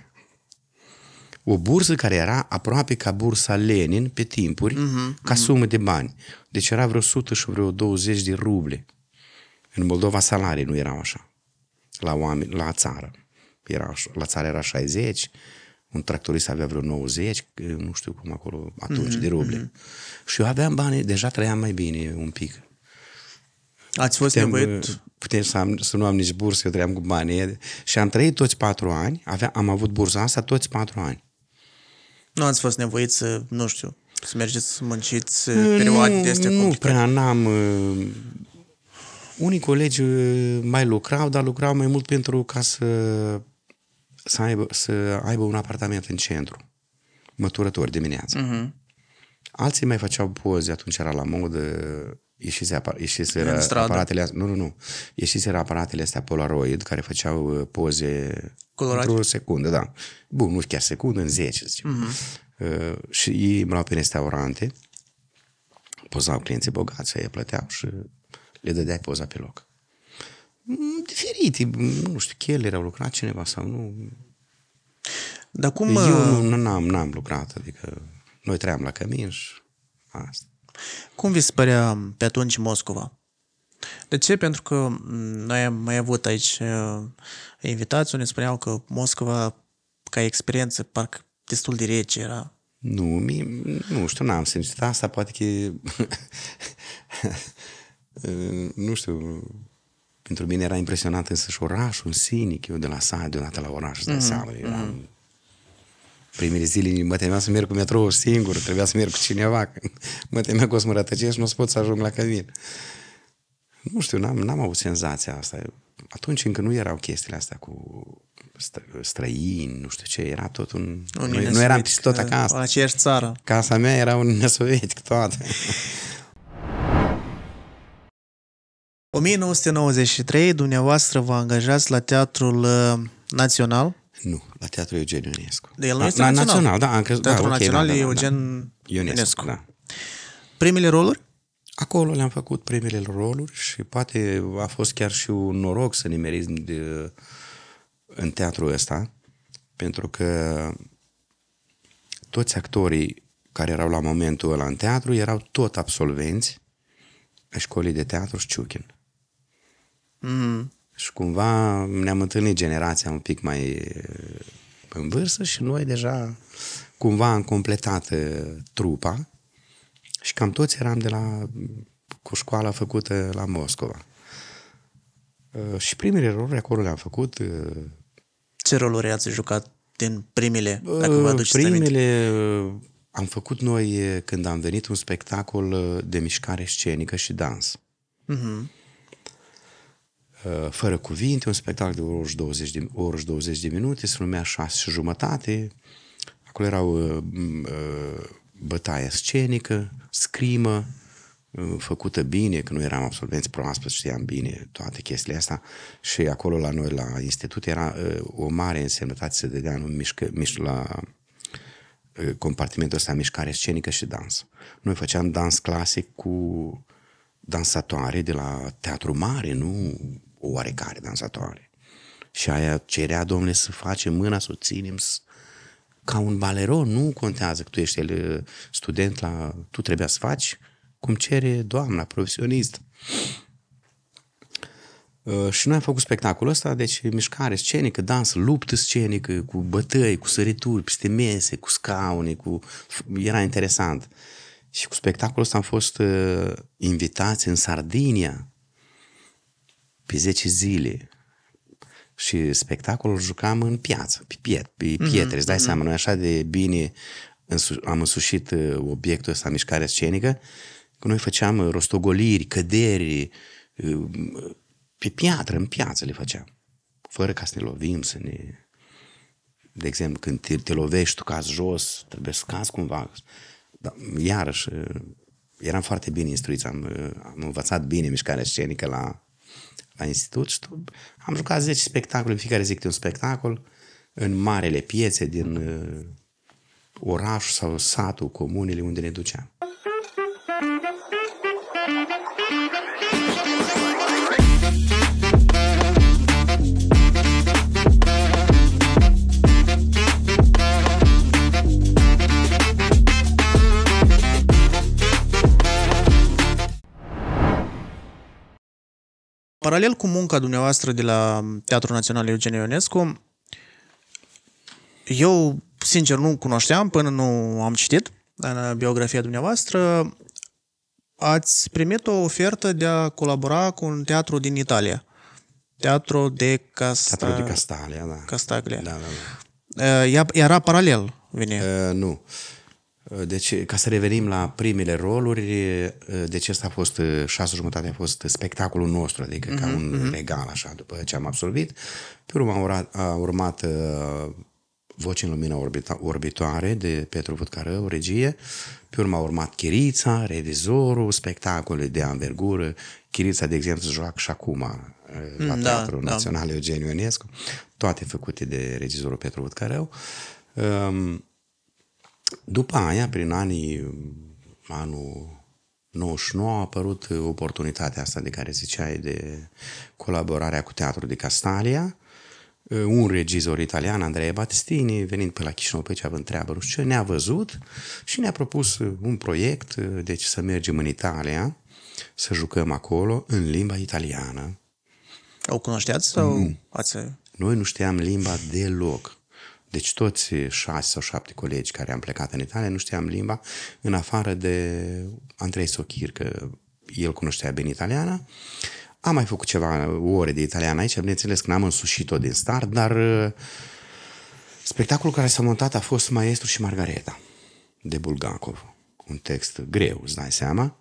o bursă care era aproape ca bursa Lenin pe timpuri, uh-huh, ca uh-huh. sumă de bani. Deci era vreo 100 și vreo 20 de ruble. În Moldova salarii nu erau așa. La oameni, la țară. Era, la țară era 60, un tractorist avea vreo 90, nu știu cum acolo, atunci, uh-huh, de ruble. Uh-huh. Și eu aveam bani, deja trăiam mai bine un pic. Ați fost putem, nevoit? Uh, putem să, am, să nu am nici bursă, eu trăiam cu banii. Și am trăit toți patru ani, avea, am avut bursa asta toți patru ani. Nu ați fost nevoit să, nu știu, să mergeți să munciți uh, perioade de astea Nu prea n-am... Uh, unii colegi uh, mai lucrau, dar lucrau mai mult pentru ca să, să, aibă, să aibă un apartament în centru. Măturători dimineața. Uh-huh. Alții mai făceau poze, atunci era la modă ieșise, apa, ieșiseră aparatele astea, nu, nu, nu, ieșiseră aparatele astea Polaroid care făceau uh, poze Colorate. într-o secundă, da. Bun, nu chiar secundă, în 10, zicem. Mm-hmm. Uh, și ei îmi luau pe restaurante, pozau clienții bogați, ei plăteau și le dădeai poza pe loc. Mm, diferit, nu știu, chiar au lucrat cineva sau nu. Dar cum... Eu uh, nu, n-am, n-am lucrat, adică noi trăiam la cămin și asta. Cum vi se părea um, pe atunci Moscova? De ce? Pentru că um, noi am mai avut aici uh, invitații, ne spuneau că Moscova, ca experiență, parcă destul de rece era. Nu, mie, nu știu, n-am simțit asta, poate că... nu știu, pentru mine era impresionant și orașul în sine, eu de la sat, de la oraș, îți dai mm-hmm. seama, eram mm-hmm primele zile mă temeam să merg cu metrou singur, trebuia să merg cu cineva. Mă temeam că o să mă rătăcesc, nu o să pot să ajung la cămin. Nu știu, n-am, n-am avut senzația asta. Atunci încă nu erau chestiile astea cu străini, nu știu ce, era tot un... un nu, nu eram peste tot acasă. Aceeași țară. Casa mea era un nesovietic toată. 1993, dumneavoastră vă angajați la Teatrul uh, Național nu, la Teatrul Eugen Ionescu. De el nu este la național. național, da, am crezut. Teatrul da, okay, Național da, da, da, Eugen da. Ionescu. Ionescu. Da. Primele roluri? Acolo le-am făcut primele roluri și poate a fost chiar și un noroc să ne merim de, în teatrul ăsta, pentru că toți actorii care erau la momentul ăla în teatru erau tot absolvenți a școlii de teatru Șciuchin. Mm. Și cumva ne-am întâlnit generația un pic mai uh, în vârstă și noi deja cumva am completat uh, trupa și cam toți eram de la, cu școala făcută la Moscova. Uh, și primele roluri acolo le-am făcut. Ce roluri ați jucat din primele, dacă vă Primele aminte? am făcut noi, când am venit, un spectacol de mișcare scenică și dans. Uh-huh. Uh, fără cuvinte, un spectacol de o oră și 20 de, oră și 20 de minute, se numea 6 și jumătate. Acolo erau uh, uh, bătaia scenică, scrimă, uh, făcută bine, că nu eram absolvenți proaspăți, știam bine toate chestiile astea și acolo la noi, la institut, era uh, o mare însemnătate să dădea în mișcă, miș, la uh, compartimentul ăsta mișcare scenică și dans. Noi făceam dans clasic cu dansatoare de la teatru mare, nu oarecare dansatoare. Și aia cerea, domnule, să facem mâna, să o ținem ca un balero, nu contează că tu ești el uh, student la... Tu trebuia să faci cum cere doamna, profesionist. Uh, și noi am făcut spectacolul ăsta, deci mișcare scenică, dans, luptă scenică, cu bătăi, cu sărituri, peste mese, cu scaune, cu... era interesant. Și cu spectacolul ăsta am fost uh, invitați în Sardinia, pe 10 zile. Și spectacolul jucam în piață, pe, piet, pe mhm, pietre. Mm-hmm. Îți dai mhm. seama, noi așa de bine am însușit uh, obiectul ăsta, mișcarea scenică, că noi făceam uh, rostogoliri, căderi, uh, pe piatră, în piață le făceam. Fără ca să ne lovim, să ne... De exemplu, când te, te lovești, tu cazi jos, trebuie să cazi cumva. Dar, iarăși, eram foarte bine instruiți, am, am învățat bine mișcarea scenică la la institut și am jucat 10 spectacole, fiecare zi un spectacol, în marele piețe din uh, oraș sau satul, comunele unde ne duceam. Paralel cu munca dumneavoastră de la Teatrul Național Eugen Ionescu, eu, sincer, nu cunoșteam până nu am citit în uh, biografia dumneavoastră. Ați primit o ofertă de a colabora cu un teatru din Italia. Teatru de Casta... Teatru de Castalia, da. Castaglia. Da, da, da. Uh, era paralel, vine. Uh, nu. Eh, deci, ca să revenim la primele roluri, eh, deci ăsta a fost, eh, șase jumătate a fost spectacolul nostru, adică mm-hmm, ca mhm, un mm-hmm. regal așa, după ce am absolvit. Pe urmă a urmat, a urmat Voci în lumina orbita, orbitoare de Petru o regie. Pe urmă a urmat Chirița, Revizorul, spectacole de anvergură. Chirița, de exemplu, se joacă și acum la mm, da, Teatrul da. Național Eugen Ionescu, toate făcute de regizorul Petru Vutcarău. Um, după aia, prin anii, anul 99, a apărut oportunitatea asta de care ziceai de colaborarea cu Teatrul de Castalia, un regizor italian, Andrea Battistini, venind pe la Chișinău pe având treabă, nu știu ce, ne-a văzut și ne-a propus un proiect, deci să mergem în Italia, să jucăm acolo în limba italiană. O cunoșteați sau nu. ați... Noi nu știam limba deloc. Deci toți șase sau șapte colegi care am plecat în Italia nu știam limba, în afară de Andrei Sochir, că el cunoștea bine italiana. Am mai făcut ceva ore de italiană aici, bineînțeles că n-am însușit-o din start, dar uh, spectacolul care s-a montat a fost Maestru și Margareta de Bulgakov. Un text greu, îți dai seama.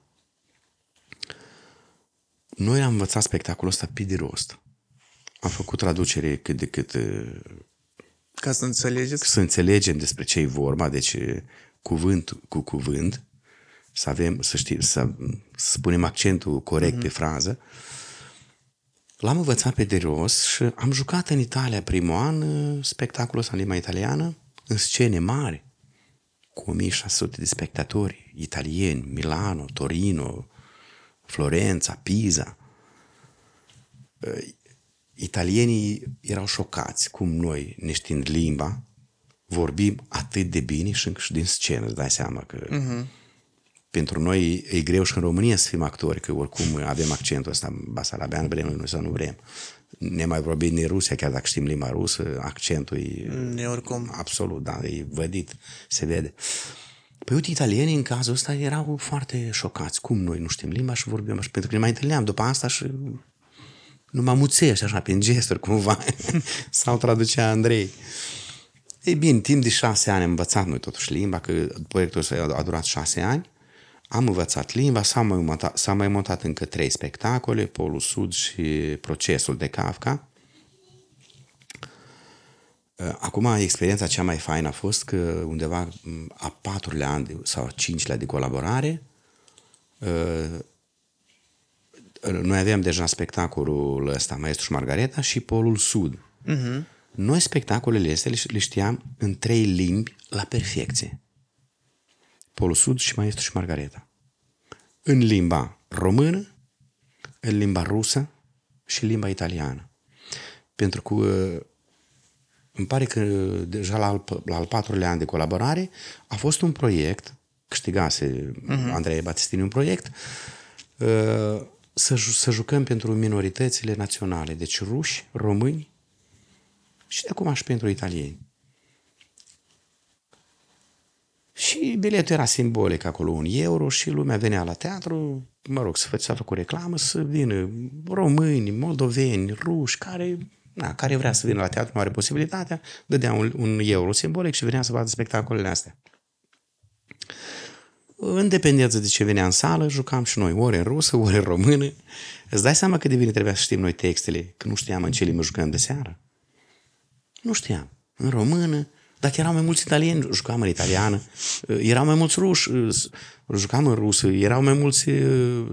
Noi am învățat spectacolul ăsta pe de rost. Am făcut traducere cât de cât uh, ca să înțelegeți? Să înțelegem despre ce e vorba, deci cuvânt cu cuvânt, să avem, să știm, să, să punem accentul corect mm-hmm. pe frază. L-am învățat pe de rost și am jucat în Italia primul an spectacolul ăsta în limba italiană, în scene mari, cu 1600 de spectatori italieni, Milano, Torino, Florența, Pisa. Italienii erau șocați cum noi, neștiind limba, vorbim atât de bine și încă și din scenă, îți dai seama că uh-huh. pentru noi e greu și în România să fim actori, că oricum avem accentul ăsta basarabean, vrem noi sau nu vrem. Ne mai vorbim din Rusia, chiar dacă știm limba rusă, accentul e... De mm, oricum. Absolut, da, e vădit, se vede. Păi uite, italienii în cazul ăsta erau foarte șocați. Cum noi nu știm limba și vorbim așa? Pentru că ne mai întâlneam după asta și nu mă muțești așa, prin gesturi, cumva. Sau traducea Andrei. Ei bine, timp de șase ani am învățat noi totuși limba, că proiectul a durat șase ani. Am învățat limba, s-a mai, montat, s-a mai montat încă trei spectacole, Polul Sud și Procesul de Kafka. Uh, acum, experiența cea mai faină a fost că undeva mm, a patrulea an sau a cincilea de colaborare uh, noi aveam deja spectacolul ăsta, Maestru și Margareta și Polul Sud. Uh-huh. Noi spectacolele astea le știam în trei limbi la perfecție. Polul Sud și Maestru și Margareta. În limba română, în limba rusă și limba italiană. Pentru că uh, îmi pare că uh, deja la al, la al patrulea an de colaborare a fost un proiect, câștigase uh-huh. Andrei Batistini un proiect, uh, să, să jucăm pentru minoritățile naționale, deci ruși, români și de acum și pentru italieni. Și biletul era simbolic acolo, un euro și lumea venea la teatru, mă rog, să fă, să a reclamă, să vină români, moldoveni, ruși, care, na, care vrea să vină la teatru, nu are posibilitatea, dădea un, un euro simbolic și venea să vadă spectacolele astea în dependență de ce venea în sală, jucam și noi, ori în rusă, ori în română. Îți dai seama că de bine trebuia să știm noi textele, că nu știam în ce limbă jucăm de seară. Nu știam. În română, dacă erau mai mulți italieni, jucam în italiană. Erau mai mulți ruși, jucam în rusă. Erau mai mulți... Uh,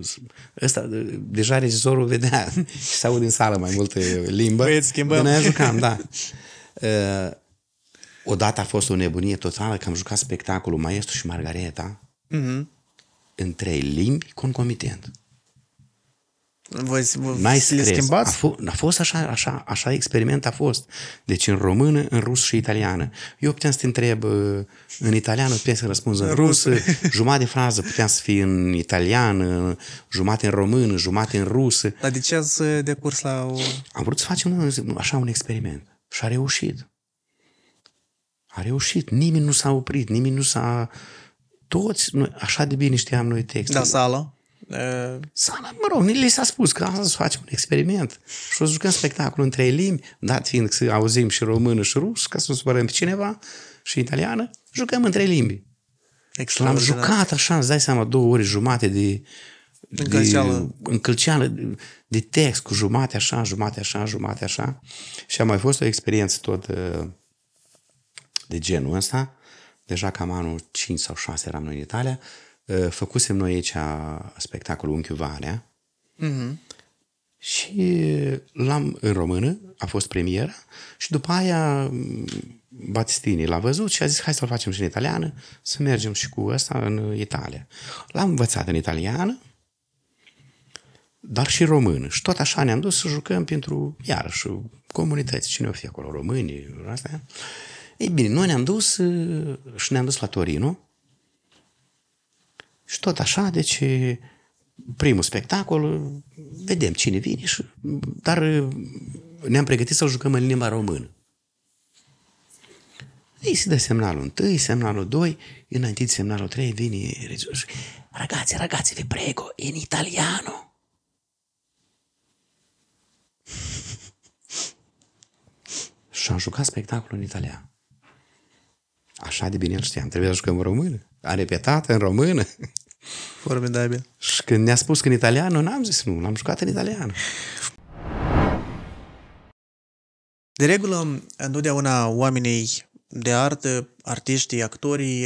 ăsta, uh, deja regizorul vedea s aud din sală mai multe limbă. Băieți, schimbăm. Noi jucam, da. Uh, odată a fost o nebunie totală că am jucat spectacolul Maestru și Margareta mm-hmm. în trei limbi concomitent. Voi, mai le schimbați? A, f- a fost așa, așa, așa experiment a fost. Deci în română, în rus și italiană. Eu puteam să te întreb uh, în italiană, puteam să răspunzi în rus, rus uh, jumătate de frază puteam să fie în italiană, jumate în română, jumate în rusă. Dar de ce ați uh, decurs la... O... Am vrut să facem un, așa un experiment și a reușit. A reușit. Nimeni nu s-a oprit, nimeni nu s-a... Uh, toți, noi, așa de bine știam noi textul. Da, sala. Sala, mă rog, li s-a spus că asta să facem un experiment și o să jucăm spectacol în trei limbi, dat fiind că auzim și română și rus, ca să nu supărăm pe cineva, și italiană, jucăm în trei limbi. L-am jucat așa, îți dai seama, două ore jumate de încălceală. De, în de text cu jumate așa, jumate așa, jumate așa. Și a mai fost o experiență tot de genul ăsta deja cam anul 5 sau 6 eram noi în Italia, ă, făcusem noi aici spectacolul Unchiuvarea mm-hmm. și l-am în română, a fost premiera și după aia mm, Batistini l-a văzut și a zis hai să-l facem și în italiană, să mergem și cu ăsta în Italia. L-am învățat în italiană, dar și român. Și tot așa ne-am dus să jucăm pentru, iarăși, comunități, cine o fi acolo, români, astea. Uh, ei bine, noi ne-am dus uh, și ne-am dus la Torino și tot așa, deci uh, primul spectacol, uh, vedem cine vine, și, dar ne-am pregătit să-l jucăm în limba română. Ei se dă semnalul întâi, semnalul doi, înainte de semnalul trei, vine și ragați, ragați, vi prego, in italiano. și am jucat spectacolul în Italia. Așa de bine îl știam. Trebuia să jucăm în română. A repetat în română. Formidabil. Și când ne-a spus că în italiană, n-am zis nu, l-am jucat în italiană. De regulă, întotdeauna oamenii de artă, artiștii, actorii,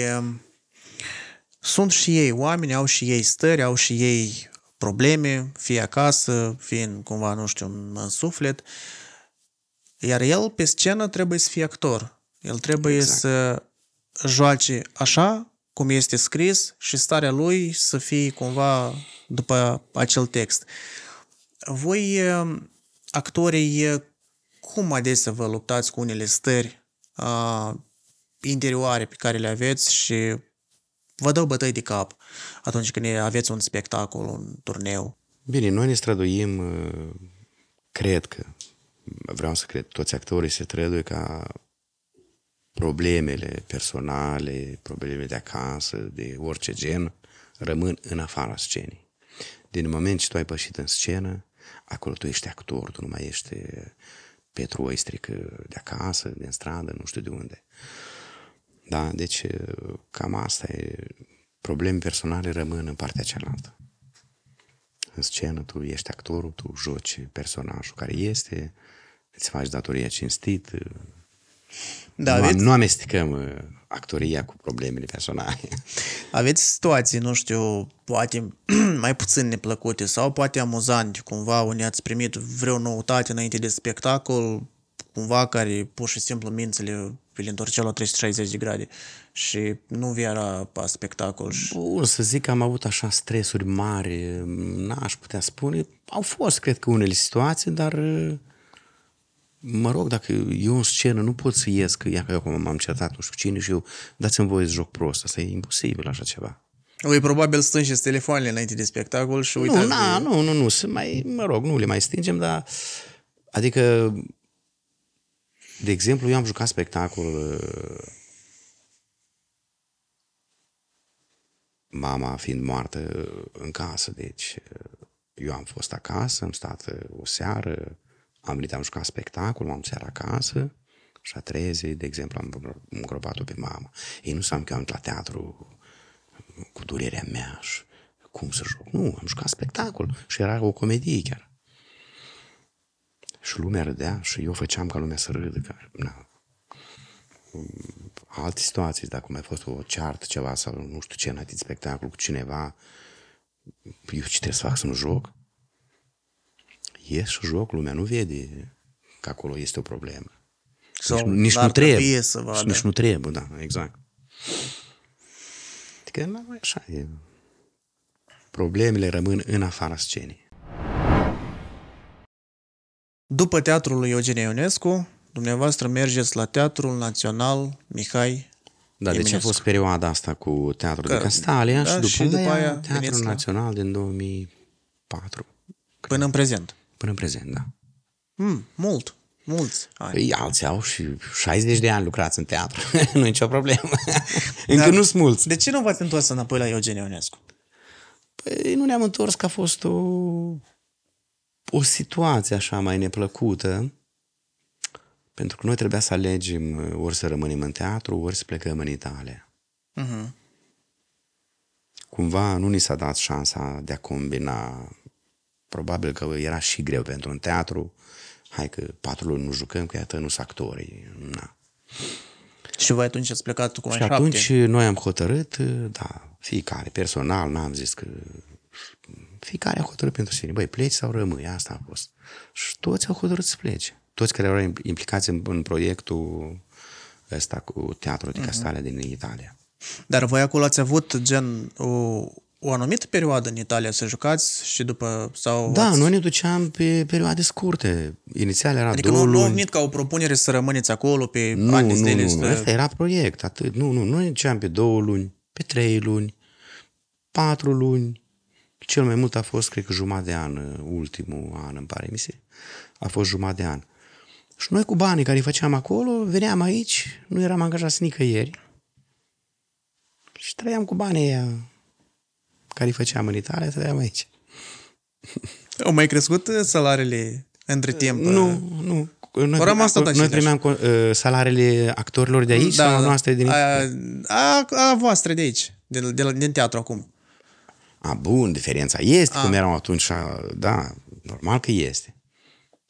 sunt și ei oameni, au și ei stări, au și ei probleme, fie acasă, fie în, cumva, nu știu, în suflet. Iar el pe scenă trebuie să fie actor. El trebuie exact. să joace așa cum este scris și starea lui să fie cumva după acel text. Voi, eh, actorii, eh, cum adesea vă luptați cu unele stări a, interioare pe care le aveți și vă dau bătăi de cap atunci când aveți un spectacol, un turneu? Bine, noi ne străduim, eh, cred că, vreau să cred, toți actorii se străduie ca problemele personale, problemele de acasă, de orice gen, rămân în afara scenei. Din moment ce tu ai pășit în scenă, acolo tu ești actor, tu nu mai ești eh, Petru Oistric eh, de acasă, din stradă, nu știu de unde. Da? Deci eh, cam asta e. Probleme personale rămân în partea cealaltă. În scenă tu ești actorul, tu joci personajul care este, îți faci datoria cinstit, da, nu, nu amestecăm uh, actoria cu problemele personale. Aveți situații, nu știu, poate mai puțin neplăcute sau poate amuzante, cumva unde ați primit vreo noutate înainte de spectacol, cumva care pur și simplu mințele îl întorcea la 360 de grade și nu vi era pa spectacol. Și... Bun, să zic că am avut așa stresuri mari, n-aș putea spune. Au fost, cred că, unele situații, dar uh, mă rog, dacă eu în scenă nu pot să ies, că ia că eu acum m-am certat, nu știu cine și eu, dați-mi voie să joc prost, asta e imposibil așa ceva. Ui, probabil stângeți telefoanele înainte de spectacol și uitați... Nu, na, de... nu, nu, nu, să mai, mă rog, nu le mai stingem, dar adică de exemplu, eu am jucat spectacol uh, mama fiind moartă uh, în casă, deci uh, eu am fost acasă, am stat o seară, am venit, am jucat spectacol, m-am seara acasă și a treze, de exemplu, am îngropat-o pe mama. Ei nu seamnă că eu am la teatru cu durerea mea și cum să joc. Nu, am jucat spectacol și era o comedie chiar. Și lumea râdea și eu făceam ca lumea să râdă. Că, na. Alte situații, dacă mai fost o ceartă ceva sau nu știu ce, înainte spectacol cu cineva, eu ce trebuie să fac să nu joc? ies și joc, lumea nu vede că acolo este o problemă. Sau nici, nici nu trebuie. Să vadă. Nici nu trebuie, da, exact. Adică, nu, așa e. Problemele rămân în afara scenei. După teatrul lui Eugen Ionescu, dumneavoastră mergeți la Teatrul Național Mihai da, deci a fost perioada asta cu Teatrul Că, de Castalia da, și după, și după aia, aia Teatrul Național la... din 2004. Până cred. în prezent. Până în prezent, da. Mm, mult, mulți ani. Păi, alții au și 60 de ani lucrați în teatru. nu e nicio problemă. Încă nu sunt mulți. De ce nu v-ați întors înapoi la Eugen Ionescu? Păi nu ne-am întors că a fost o, o situație așa mai neplăcută. Pentru că noi trebuia să alegem uh, ori să rămânem în teatru, ori să plecăm în Italia. Uh-huh. Cumva nu ni s-a dat șansa de a combina probabil că era și greu pentru un teatru. Hai că patru luni nu jucăm, că iată nu sunt actori. Na. Și voi atunci ați plecat cu mai Și atunci șapte. noi am hotărât, da, fiecare, personal, n-am zis că fiecare a hotărât pentru sine. Băi, pleci sau rămâi, asta a fost. Și toți au hotărât să plece. Toți care erau implicați în, în proiectul ăsta cu teatrul de uh-huh. din Italia. Dar voi acolo ați avut gen o, o anumită perioadă în Italia să jucați și după... sau Da, ați... noi ne duceam pe perioade scurte. Inițial era Adică două nu, luni. nu venit ca o propunere să rămâneți acolo pe nu, ani nu, Nu, nu, asta era proiect, atât. Nu, nu, nu ne duceam pe două luni, pe trei luni, patru luni. Cel mai mult a fost, cred că, jumătate de an, ultimul an, îmi pare, mi se... A fost jumătate de an. Și noi cu banii care îi făceam acolo, veneam aici, nu eram angajați nicăieri. Și trăiam cu banii aia care îi făceam în Italia, stăteam aici. Au mai crescut uh, salariile între timp? Uh? Nu, nu. Noi, prim, asta noi primeam uh, salariile actorilor de aici da, sau da. noastre din... A, a, a voastră de aici, de, de, de, din teatru acum. A, bun, diferența este, a. cum eram atunci, da, normal că este.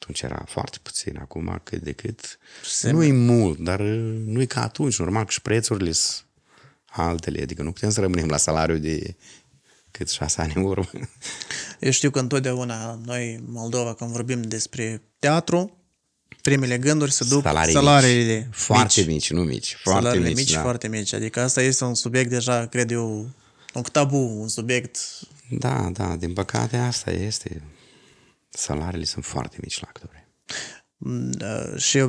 Atunci era foarte puțin, acum cât de cât. nu e mult, dar uh, nu e ca atunci. Normal că și prețurile sunt altele. Adică nu putem să rămânem la salariul de cât șase ani în urmă. Eu știu că întotdeauna noi, Moldova, când vorbim despre teatru, primele gânduri se duc salarii salariile mici. Foarte mici. nu mici. Foarte salariile mici, mici da. foarte mici. Adică asta este un subiect deja, cred eu, un tabu, un subiect... Da, da, din păcate asta este. Salariile sunt foarte mici la actori. Mm, uh, și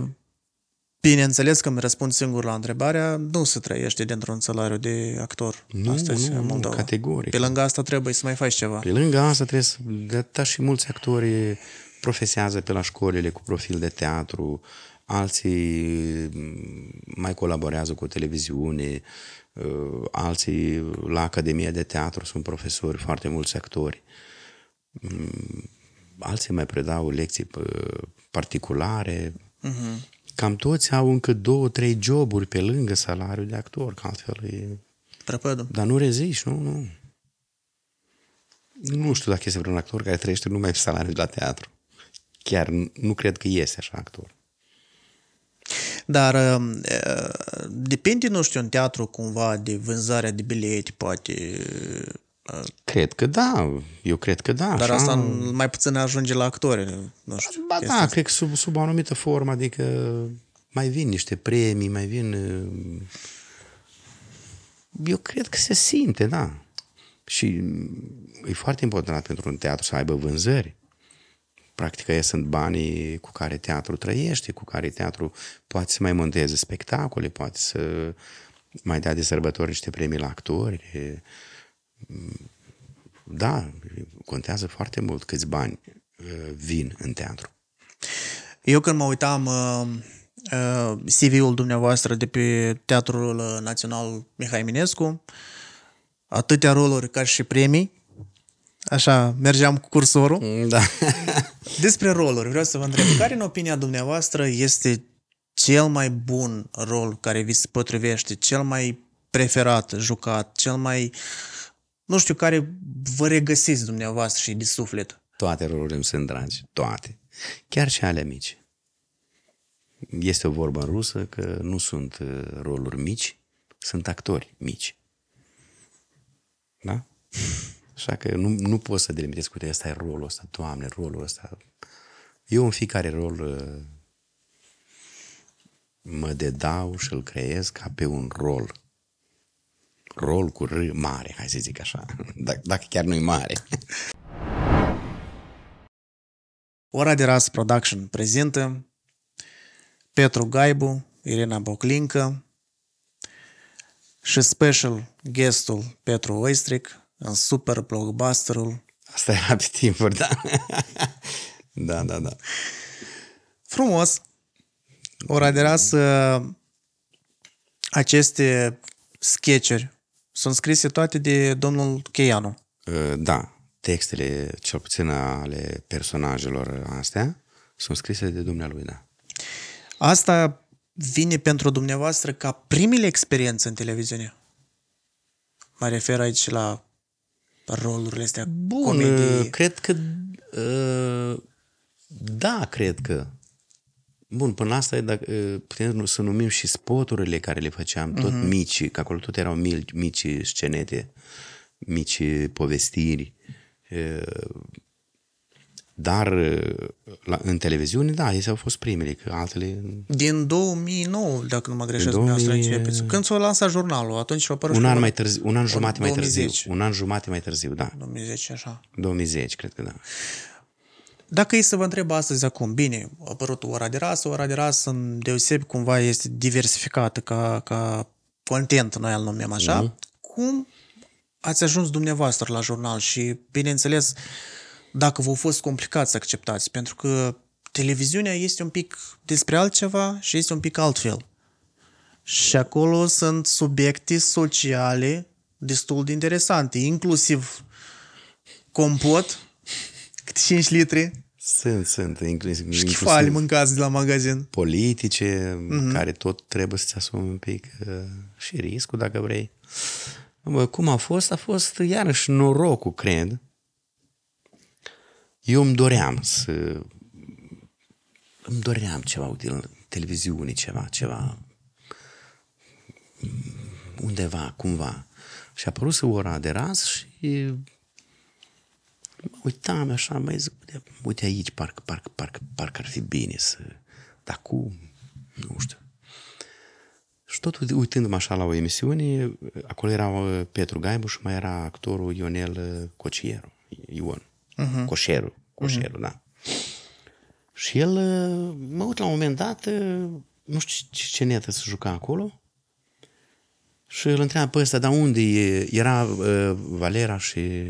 Bineînțeles că îmi răspund singur la întrebarea, nu se trăiește dintr-un salariu de actor nu, astăzi nu, în Moldova. Nu, categoric. Pe lângă asta trebuie să mai faci ceva. Pe lângă asta trebuie să... De și mulți actori profesează pe la școlile cu profil de teatru, alții mm, mai colaborează cu televiziune, uh, alții la Academia de Teatru sunt profesori, foarte mulți actori. Mm, alții mai predau lecții uh, particulare. Uh-huh cam toți au încă două, trei joburi pe lângă salariul de actor, că altfel e... Prăpădă. Dar nu reziști, nu, nu. Nu știu dacă este vreun actor care trăiește numai pe salariul de la teatru. Chiar nu cred că este așa actor. Dar uh, depinde, nu știu, în teatru cumva de vânzarea de bilete, poate Cred că da, eu cred că da. Dar așa... asta mai puțin ajunge la actori, nu știu. Ba da, asta. cred că sub, sub o anumită formă, adică mai vin niște premii, mai vin... Uh, eu cred că se simte, da. Și e foarte important pentru un teatru să aibă vânzări. Practic, ei sunt banii cu care teatru trăiește, cu care teatru poate să mai monteze spectacole, poate să mai dea de sărbători niște premii la actori, da, contează foarte mult câți bani uh, vin în teatru. Eu când mă uitam uh, uh, CV-ul dumneavoastră de pe Teatrul Național Mihai Minescu, atâtea roluri ca și premii, Așa, mergeam cu cursorul. Mm, da. Despre roluri, vreau să vă întreb. Care, în opinia dumneavoastră, este cel mai bun rol care vi se potrivește, cel mai preferat, jucat, cel mai nu știu care vă regăsiți dumneavoastră și de suflet. Toate rolurile îmi sunt dragi, toate. Chiar și ale mici. Este o vorbă în rusă că nu sunt uh, roluri mici, sunt actori mici. Da? Așa că nu, nu poți să delimitez cu tine, ăsta e rolul ăsta, Doamne, rolul ăsta. Eu în fiecare rol uh, mă dedau și îl creez ca pe un rol rol cu R mare, hai să zic așa, dacă, dacă chiar nu-i mare. Ora de Ras Production prezintă Petru Gaibu, Irina Boclincă și special guestul Petru Oistric în super blockbusterul. Asta e pe timpuri, da. da, da, da. Frumos. Ora de Ras uh, aceste sketchuri sunt scrise toate de domnul Cheianu. Ă, da, textele, cel puțin ale personajelor astea, sunt scrise de dumnealui, da. Asta vine pentru dumneavoastră ca primele experiențe în televiziune? Mă refer aici la rolurile astea Bun, comedie. cred că... Ă, da, cred că. Bun, până asta e dacă, putem să numim și spoturile care le făceam, tot uh-huh. mici, că acolo tot erau mici, mici scenete, mici povestiri. Dar la, în televiziune, da, ei au fost primele, că altele... Din 2009, dacă nu mă greșesc, 2000... Când s-a lansat jurnalul, atunci a apărut... Un an, mai târziu, un an jumate 2010. mai târziu. Un an jumate mai târziu, da. 2010, așa. 2010, cred că da. Dacă e să vă întreb astăzi acum, bine, a apărut ora de rasă, ora de rasă în deosebi cumva este diversificată ca, ca content, noi îl numim așa. mm Cum ați ajuns dumneavoastră la jurnal și, bineînțeles, dacă v-au fost complicat să acceptați, pentru că televiziunea este un pic despre altceva și este un pic altfel. Și acolo sunt subiecte sociale destul de interesante, inclusiv compot, câte 5 litri. Sunt, sunt. Inclusiv, Șchifali mâncați de la magazin. Politice, mm-hmm. care tot trebuie să-ți asumi un pic uh, și riscul, dacă vrei. Bă, cum a fost? A fost iarăși norocul, cred. Eu îmi doream să... Îmi doream ceva util, televiziune, ceva, ceva... Undeva, cumva. Și a apărut Ora de Ras și uitam așa, mai zic, uite aici, parcă, parcă, parcă, parcă ar fi bine să... Dar cum? Nu știu. Și tot uitându-mă așa la o emisiune, acolo era uh, Petru Gaibu și mai era actorul Ionel uh, Cocieru, Ion, uh-huh. Coșeru, Coșeru, uh-huh. da. Și el, uh, mă uit la un moment dat, nu știu ce, ce netă se juca acolo, și îl întreabă pe ăsta, dar unde e? Era uh, Valera și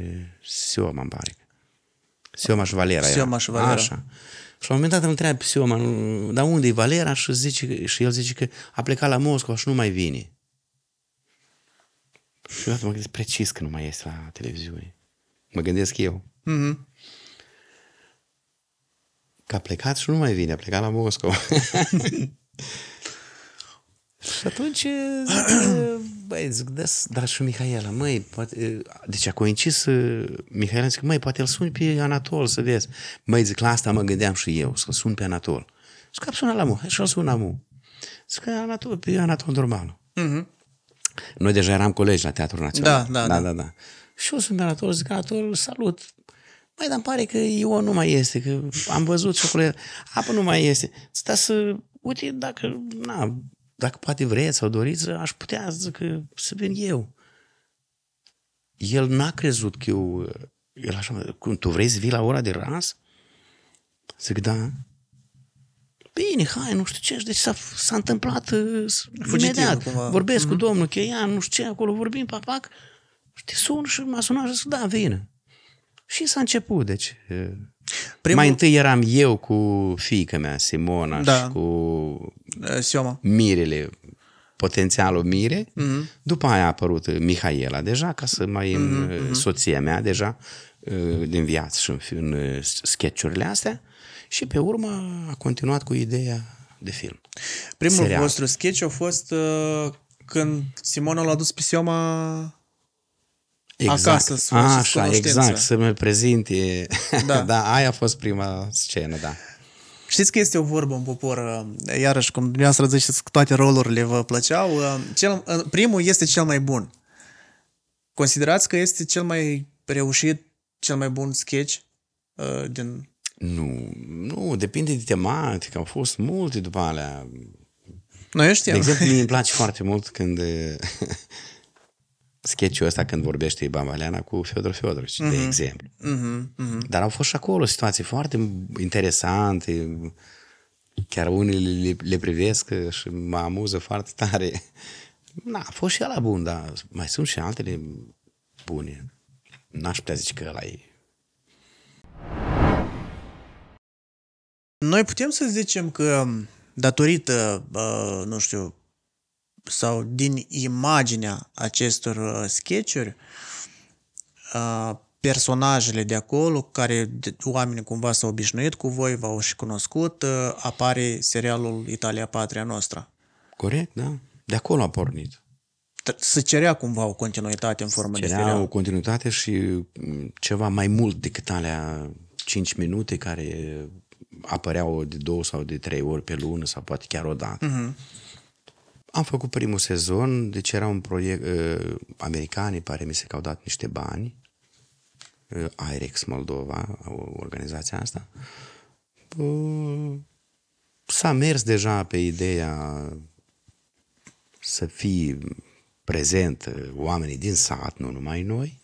Sioma, îmi pare. Sioma și Valera. Sioma și Valera. Așa. Și la un moment dat îl întreabă Sioma, dar unde e Valera? Și, zice, și el zice că a plecat la Moscova și nu mai vine. Și eu mă gândesc precis că nu mai este la televiziune. Mă gândesc eu. Mm-hmm. Că a plecat și nu mai vine, a plecat la Moscova. Și atunci zic, băi, zic, da, dar și Mihaela, măi, poate, deci a coincis Mihaela, zic, măi, poate îl sun pe Anatol să vezi. Măi, zic, la asta mă gândeam și eu, să sun pe Anatol. Zic, am sunat la mu, și-l sun la mu. Zic, Anatol, pe Anatol normal, Uh-huh. Noi deja eram colegi la Teatrul Național. Da, da, da. da, da. da. Și eu sunt pe Anatol, zic, Anatol, salut, mai dar îmi pare că eu nu mai este, că am văzut și acolo, apă nu mai este. Stai să, uite, dacă, na, dacă poate vreți sau doriți, aș putea zic, să vin eu. El n-a crezut că eu... El așa, cum, tu vrei să vii la ora de ras? Zic, da. Bine, hai, nu știu ce, deci s-a, s-a întâmplat uh, imediat. Cumva. Vorbesc mm-hmm. cu mhm. domnul Cheian, nu știu ce, acolo vorbim, papac. Pac, și te sun și m-a sunat și zic, da, vină. Și s-a început, deci... Uh, Primul... Mai întâi eram eu cu fiica mea, Simona, da. și cu Eh, Sioma. Mirele, potențialul Mire. Mm-hmm. După aia a apărut eh, Mihaela deja, ca să mai mm-hmm. soția mea deja din viață și în sketchurile astea. Și pe urmă a continuat cu ideea de film. Primul serial. vostru sketch a fost uh, când Simona l-a dus pe Sioma exact. acasă. Să a, așa, exact, să mă prezinte. Da. da, aia a fost prima scenă, da. Știți că este o vorbă în popor, uh, iarăși, cum dumneavoastră ziceți că toate rolurile vă plăceau, uh, cel, uh, primul este cel mai bun. Considerați că este cel mai reușit, cel mai bun sketch din... Nu, nu, depinde de tematică, au fost multe după alea. Noi știam. De exemplu, mie îmi place foarte mult când sketch-ul ăsta când vorbește Iban Maleana cu Fiodor Fiodorovici, uh-huh. de mhm. exemplu. Uh-huh. Uh-huh. Dar au fost și acolo situații foarte interesante, chiar unii le, le privesc și mă amuză foarte tare. Na, a fost și ăla bun, dar mai sunt și altele bune. N-aș putea zice că ăla e. Noi putem să zicem că datorită, nu știu, sau din imaginea acestor uh, sketchuri uh, personajele de acolo, care oamenii cumva s-au obișnuit cu voi, v-au și cunoscut, uh, apare serialul Italia Patria Noastră. Corect, da. De acolo a pornit. Se cerea cumva o continuitate în formă cerea de serial. o continuitate și mm, ceva mai mult decât alea 5 minute care apăreau de două sau de trei ori pe lună sau poate chiar o dată. Uh-huh. Am făcut primul sezon, deci era un proiect, uh, americanii pare mi se că au dat niște bani, uh, Airex Moldova, organizația asta. Uh, s-a mers deja pe ideea să fie prezent uh, oamenii din sat, nu numai noi.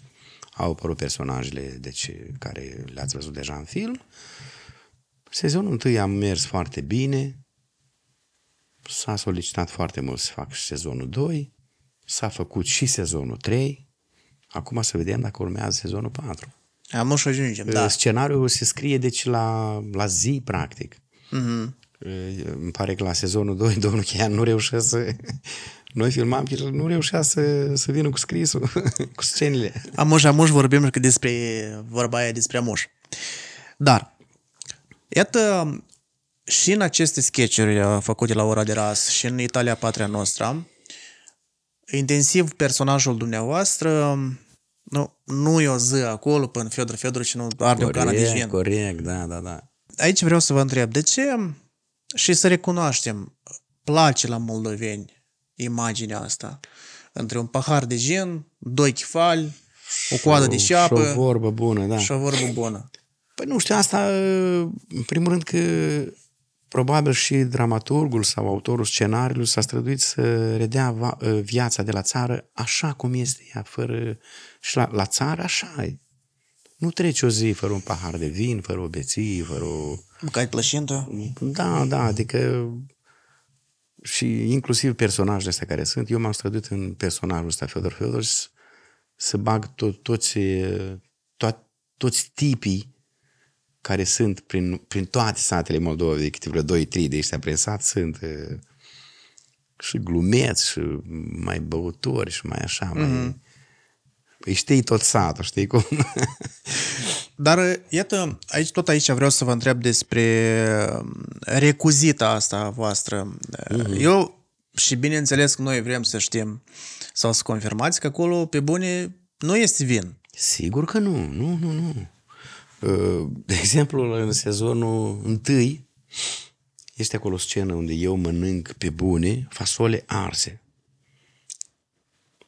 Au apărut personajele deci, care le-ați văzut deja în film. Sezonul întâi am mers foarte bine, S-a solicitat foarte mult să fac și sezonul 2, s-a făcut și sezonul 3, acum să vedem dacă urmează sezonul 4. Am și ajungem, da. Scenariul se scrie deci la, la zi, practic. Mm-hmm. Îmi pare că la sezonul 2 domnul Cheian nu reușea să... Noi filmam și nu reușea să, să vină cu scrisul, cu scenile. Amoș, Amoș vorbim că despre vorba aia despre Amoș. Dar, iată, și în aceste sketchuri uh, făcute la ora de ras și în Italia Patria Noastră, intensiv personajul dumneavoastră nu, nu e o zi acolo până Fiodor și nu arde o cană de vin. Corect, da, da, da. Aici vreau să vă întreb, de ce um, și să recunoaștem, place la moldoveni imaginea asta între un pahar de gin, doi chifali, o coadă de șapă. Și o vorbă bună, da. Și o vorbă bună. Păi nu știu, asta, uh, în primul rând că Probabil și dramaturgul sau autorul scenariului s-a străduit să redea ă, viața de la țară așa cum este ea, fără, și la, la țară așa e. Nu trece o zi fără un pahar de vin, fără o beție, fără o... Mâncai plășintă? Da, da, adică și inclusiv personajele astea care sunt, eu m-am străduit în personajul ăsta, Fedor Fedor, să, să bag to- toți, ă, to- toți tipii care sunt prin, prin toate satele Moldovei, de câte vreo 2-3 de ăștia prin sat sunt uh, și glumeți și mai băutori și mai așa, mm-hmm. mai... Mhm. Păi știi tot satul, știi cum? Dar, uh, iată, aici, tot aici vreau să vă întreb despre uh, recuzita asta voastră. Mm-hmm. Eu, și bineînțeles că noi vrem să știm sau să confirmați că acolo, pe bune, nu este vin. Sigur că nu, nu, nu, nu. Uh, de exemplu, în sezonul întâi, este acolo o scenă unde eu mănânc pe bune fasole arse.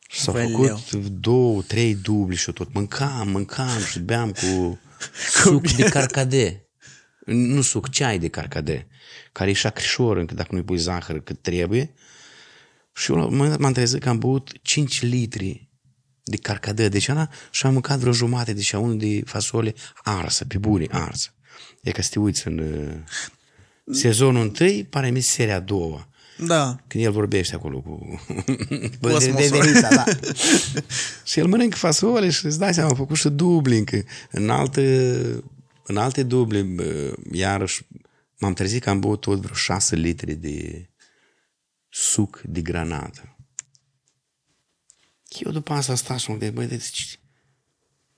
S-au făcut două, trei dubli și tot. Mâncam, mâncam și beam cu suc de carcade. Nu suc, ceai de carcade. Care e șacrișor încă dacă nu-i pui zahăr cât trebuie. Și eu m-am trezit că am băut 5 litri de carcadă, deci ana și-a mâncat vreo jumate, deci unul de fasole arsă, pe bune, arsă. E că să te uiți în uh, sezonul întâi, pare mi seria a doua. Da. Când el vorbește acolo cu... Devenița, da. și el mănâncă fasole și îți dai seama, a făcut și dubli că în alte, în alte dubli, iarăși m-am trezit că am băut tot vreo șase litri de suc de granată. Eu după asta stau și mă gândesc, băi, deci,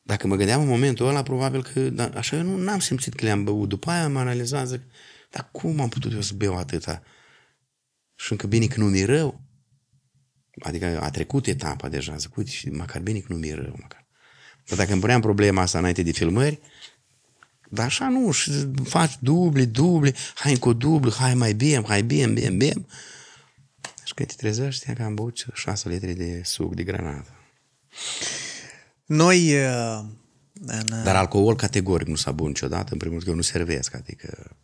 dacă mă gândeam în momentul ăla, probabil că da, așa eu nu am simțit că le-am băut. După aia mă analizat, zic, dar cum am putut eu să beau atâta? Și încă bine că nu mi rău. Adică a trecut etapa deja, zic, uite, și măcar bine că nu mi rău, măcar. Dar dacă îmi puneam problema asta înainte de filmări, dar așa nu, și faci dubli, dubli, hai încă o hai mai bem, hai bem, bem, bem. Și când te trezești, știa că am băut 6 litri de suc de granată. Noi... Uh, în... Uh, Dar alcool categoric nu s-a bun niciodată, în primul rând că eu nu servesc, adică...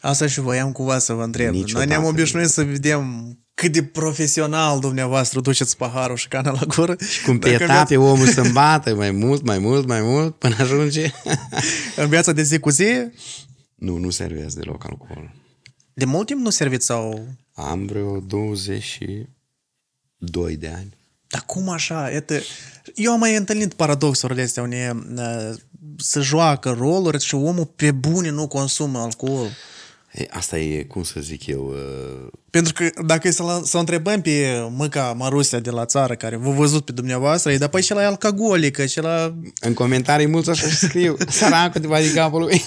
Asta și voiam cumva să vă întreb. Niciodată. Noi ne-am obișnuit să vedem cât de profesional dumneavoastră duceți paharul și cana la gură. Și cum pe etape viața... omul să îmbată mai mult, mai mult, mai mult, până ajunge... în viața de zi cu zi? Nu, nu servesc deloc alcool. De mult timp nu serviți sau... Am vreo 22 de ani. Dar cum așa? Iată, eu am mai întâlnit paradoxurile astea unde uh, se joacă roluri și omul pe bune nu consumă alcool. Asta e, cum să zic eu... Uh... Pentru că dacă e să, să întrebăm pe măca Marusia de la țară, care v-a văzut pe dumneavoastră, e dar păi și la alcoolică, și la... În comentarii mulți așa scriu, săracul de din capul lui.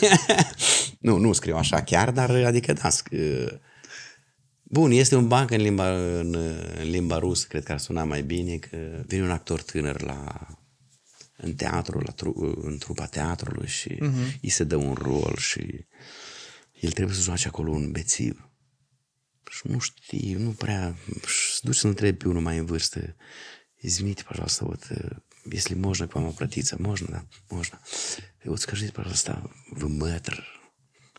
nu, nu scriu așa chiar, dar adică da, sc- Bun, este un banc în limba, în, în limba rusă, cred că ar suna mai bine, că vine un actor tânăr la în teatru, la tru, în trupa teatrului și uh-huh. îi se dă un rol și uh, el trebuie să joace acolo un bețiv. Și nu știi, nu prea... Și duci să întrebi pe unul mai în vârstă. Извините, пожалуйста, вот если можно к вам обратиться, можно, да, можно. И вот скажите, пожалуйста, вы мэтр,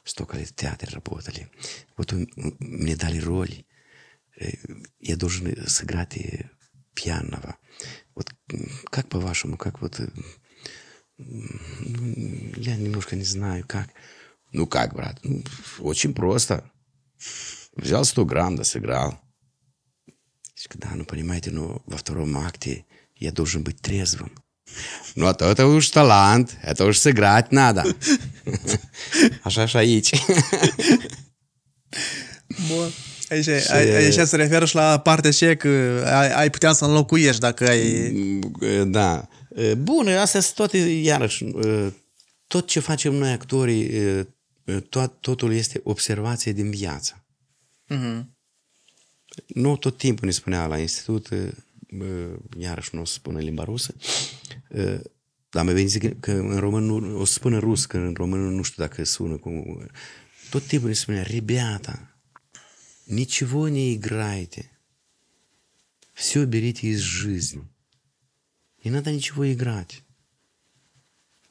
столько лет в театре работали, вот вы мне дали роль, я должен сыграть пьяного. Вот как по-вашему, как вот... Ну, я немножко не знаю, как... Ну как, брат? Ну, очень просто. Взял 100 грамм, да сыграл. Да, ну понимаете, ну во втором акте я должен быть трезвым. Ну, а то это уж талант, это уж сыграть надо. Așa Bun. Aici, ai, aici se referă și la partea aceea că ai, ai putea să înlocuiești dacă ai... Da. Bun, astea sunt toate, iarăși, tot ce facem noi actorii, Ă, tot, totul este observație din viață. Uh-huh. Nu tot timpul ne spunea la institut, ă, iarăși nu o să spună limba rusă, ă, dar mi-a venit că în român nu, o să spună rus, că în român nu știu dacă sună cum... Tot timpul ne spunea, ребята, ничего не играйте, все берите из жизни. Не надо ничего играть.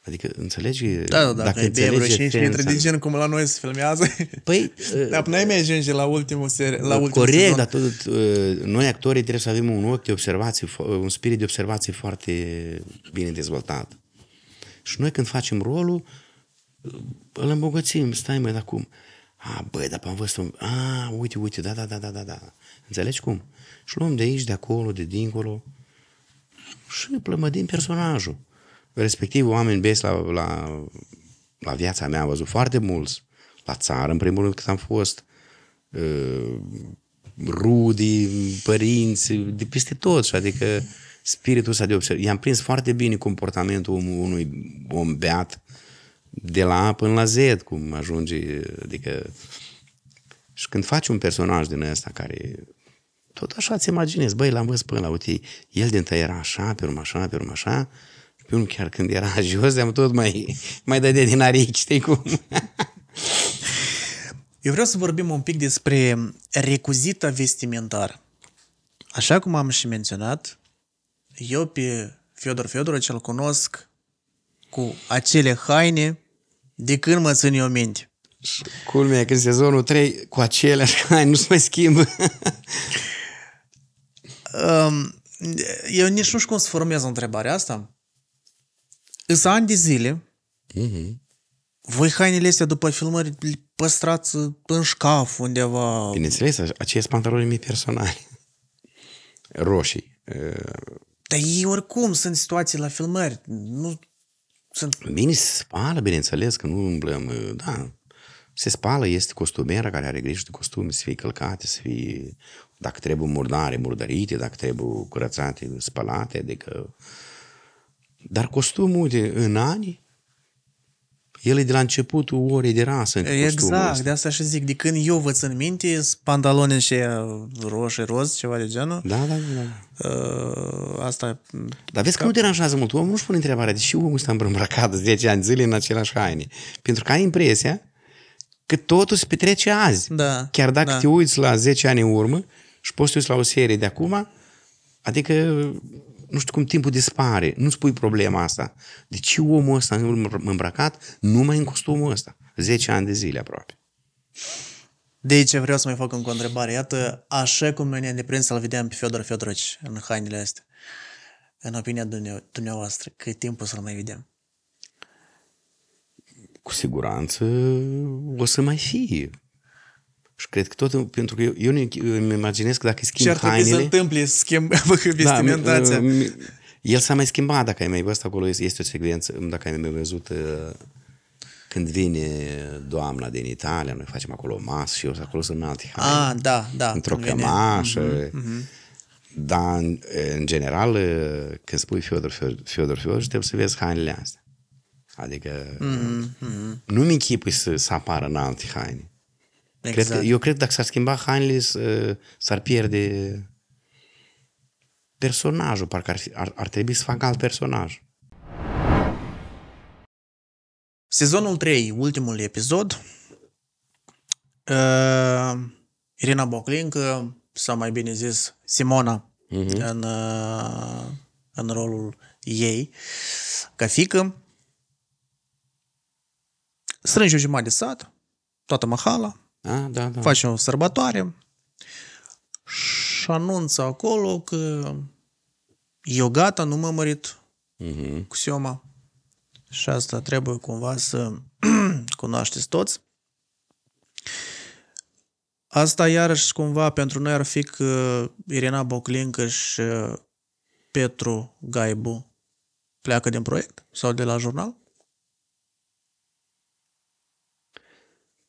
Adică, înțelegi? Da, da, da. dacă e vreo 5 metri între gen cum la noi se filmează. Păi... dar până uh, ai mai ajunge la ultimul serie, la uh, ultimul Corect, sezon. dar tot, uh, noi actorii trebuie să avem un ochi de observație, un spirit de observație foarte bine dezvoltat. Și noi când facem rolul, îl îmbogățim, stai mai dar cum? A, băi, dar am văzut, un... a, uite, uite, da, da, da, da, da, da. Înțelegi cum? Și luăm de aici, de acolo, de dincolo și plămădim personajul respectiv oameni besi la, la, la viața mea, am văzut foarte mulți, la țară, în primul rând, că am fost, uh, rudi, părinți, de peste tot, și adică spiritul ăsta de observație. I-am prins foarte bine comportamentul unui om beat de la A până la Z, cum ajunge, adică... Și când faci un personaj din ăsta care tot așa ți imaginezi, băi, l-am văzut până la uite, el din era așa, pe urmă așa, pe urmă așa, pe unul chiar când era jos, am tot mai, mai de din arici, știi cum? Eu vreau să vorbim un pic despre recuzita vestimentară. Așa cum am și menționat, eu pe Fiodor Fiodor îl cunosc cu acele haine de când mă țin eu minte. Culmea că în sezonul 3 cu acele haine nu se mai schimbă. um, eu nici nu știu cum să formez întrebarea asta, Îs ani de zile. Uh-huh. Voi hainele astea după filmări le păstrați în șcaf undeva. Bineînțeles, aceia pantaloni mi personali. Roșii. Uh, Dar ei oricum sunt situații la filmări. Nu sunt... Bine se spală, bineînțeles, că nu umblăm. Uh, da, se spală, este costumera care are grijă de costum, să fie călcate, să fie, dacă trebuie murdare, murdărite, dacă trebuie curățate, spălate, adică dar costumul de, în ani, el e de la începutul orei de rasă în Exact, ăsta. de asta și zic. De când eu văd în minte, pantaloni și roșii, roz, ceva de genul. Da, da, da. da. Uh, asta... Dar vezi că, că nu deranjează mult. Omul nu-și pune întrebarea de ce omul ăsta îmbrăcat de 10 ani zile în același haine. Pentru că ai impresia că totul se petrece azi. Da, Chiar dacă da. te uiți la 10 ani în urmă și poți să la o serie de acum, adică nu știu cum timpul dispare, nu spui problema asta. De ce omul ăsta nu îmbrăcat numai în costumul ăsta? 10 ani de zile aproape. De ce vreau să mai fac încă o întrebare. Iată, așa cum ne-am deprins să-l vedeam pe Fiodor Fiodorici în hainele astea, în opinia dumneavoastră, cât timp o să-l mai vedem? Cu siguranță o să mai fie. Și cred că tot, pentru că eu, eu îmi imaginez că dacă îi schimb Certă hainele... Că se întâmple schimb vestimentația. Da, uh, el s-a mai schimbat, dacă ai mai văzut acolo, este o secvență, dacă ai mai văzut uh, când vine doamna din Italia, noi facem acolo masă și eu acolo sunt în alte haine. Ah, da, da. Într-o cămașă. uh mhm, mhm. Dar, în, în general, uh, când spui Fiodor, Fiodor, Fiodor, Fiodor trebuie să vezi hainele astea. Adică, mm-hmm. nu-mi închipui să, să apară în alte haine. Exact. Cred că, exact. eu cred că dacă s-ar schimba hainele, uh, s-ar pierde personajul, parcă ar, ar, ar trebui să facă alt personaj. Sezonul 3, ultimul episod, uh, Irina Boclincă, sau mai bine zis, Simona, uh-huh. în, uh, în rolul ei, ca fică, strânge o jumătate de sat, toată mahala, da, da, da. Faci o sărbătoare și anunță acolo că eu gata, nu mă mărit uh-huh. cu Sioma. Și asta trebuie cumva să cunoașteți toți. Asta iarăși cumva pentru noi ar fi că Irina Boclincă și Petru Gaibu pleacă din proiect sau de la jurnal?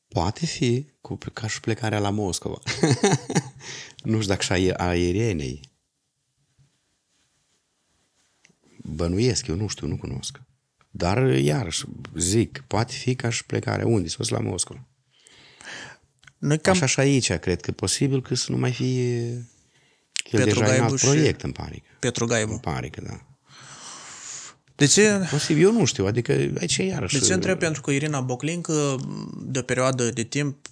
Poate fi cu, ca și plecarea la Moscova. nu știu dacă și a Irenei. Bănuiesc, eu nu știu, nu cunosc. Dar, iarăși, zic, poate fi ca și plecarea unde? Sus la Moscova. Noi cam... Așa și aici, cred că posibil că să nu mai fie... Petru deja Gaibu în alt proiect, îmi pare. Petru Gaibu. Îmi pare că da. De ce? Posibil, eu nu știu, adică aici e iarăși... De ce întreb? Pentru că Irina Boclinc de o perioadă de timp,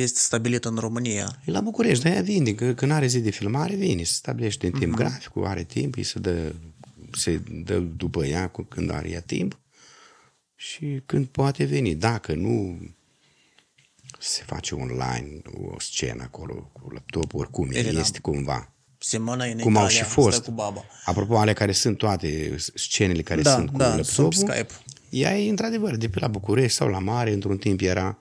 este stabilită în România. E la București, dar ea vine, că când are zi de filmare, vine, se stabilește în timp huh mhm. timp graficul, are timp, îi se dă, se dă după ea când are ea timp și când poate veni. Dacă nu, se face online o scenă acolo cu laptop, oricum, Irina. este cumva cum au și fost. Apropo, ale care sunt toate scenele care da, sunt cu da, laptopul, sub Skype. ea e într-adevăr de pe la București sau la mare, într-un timp era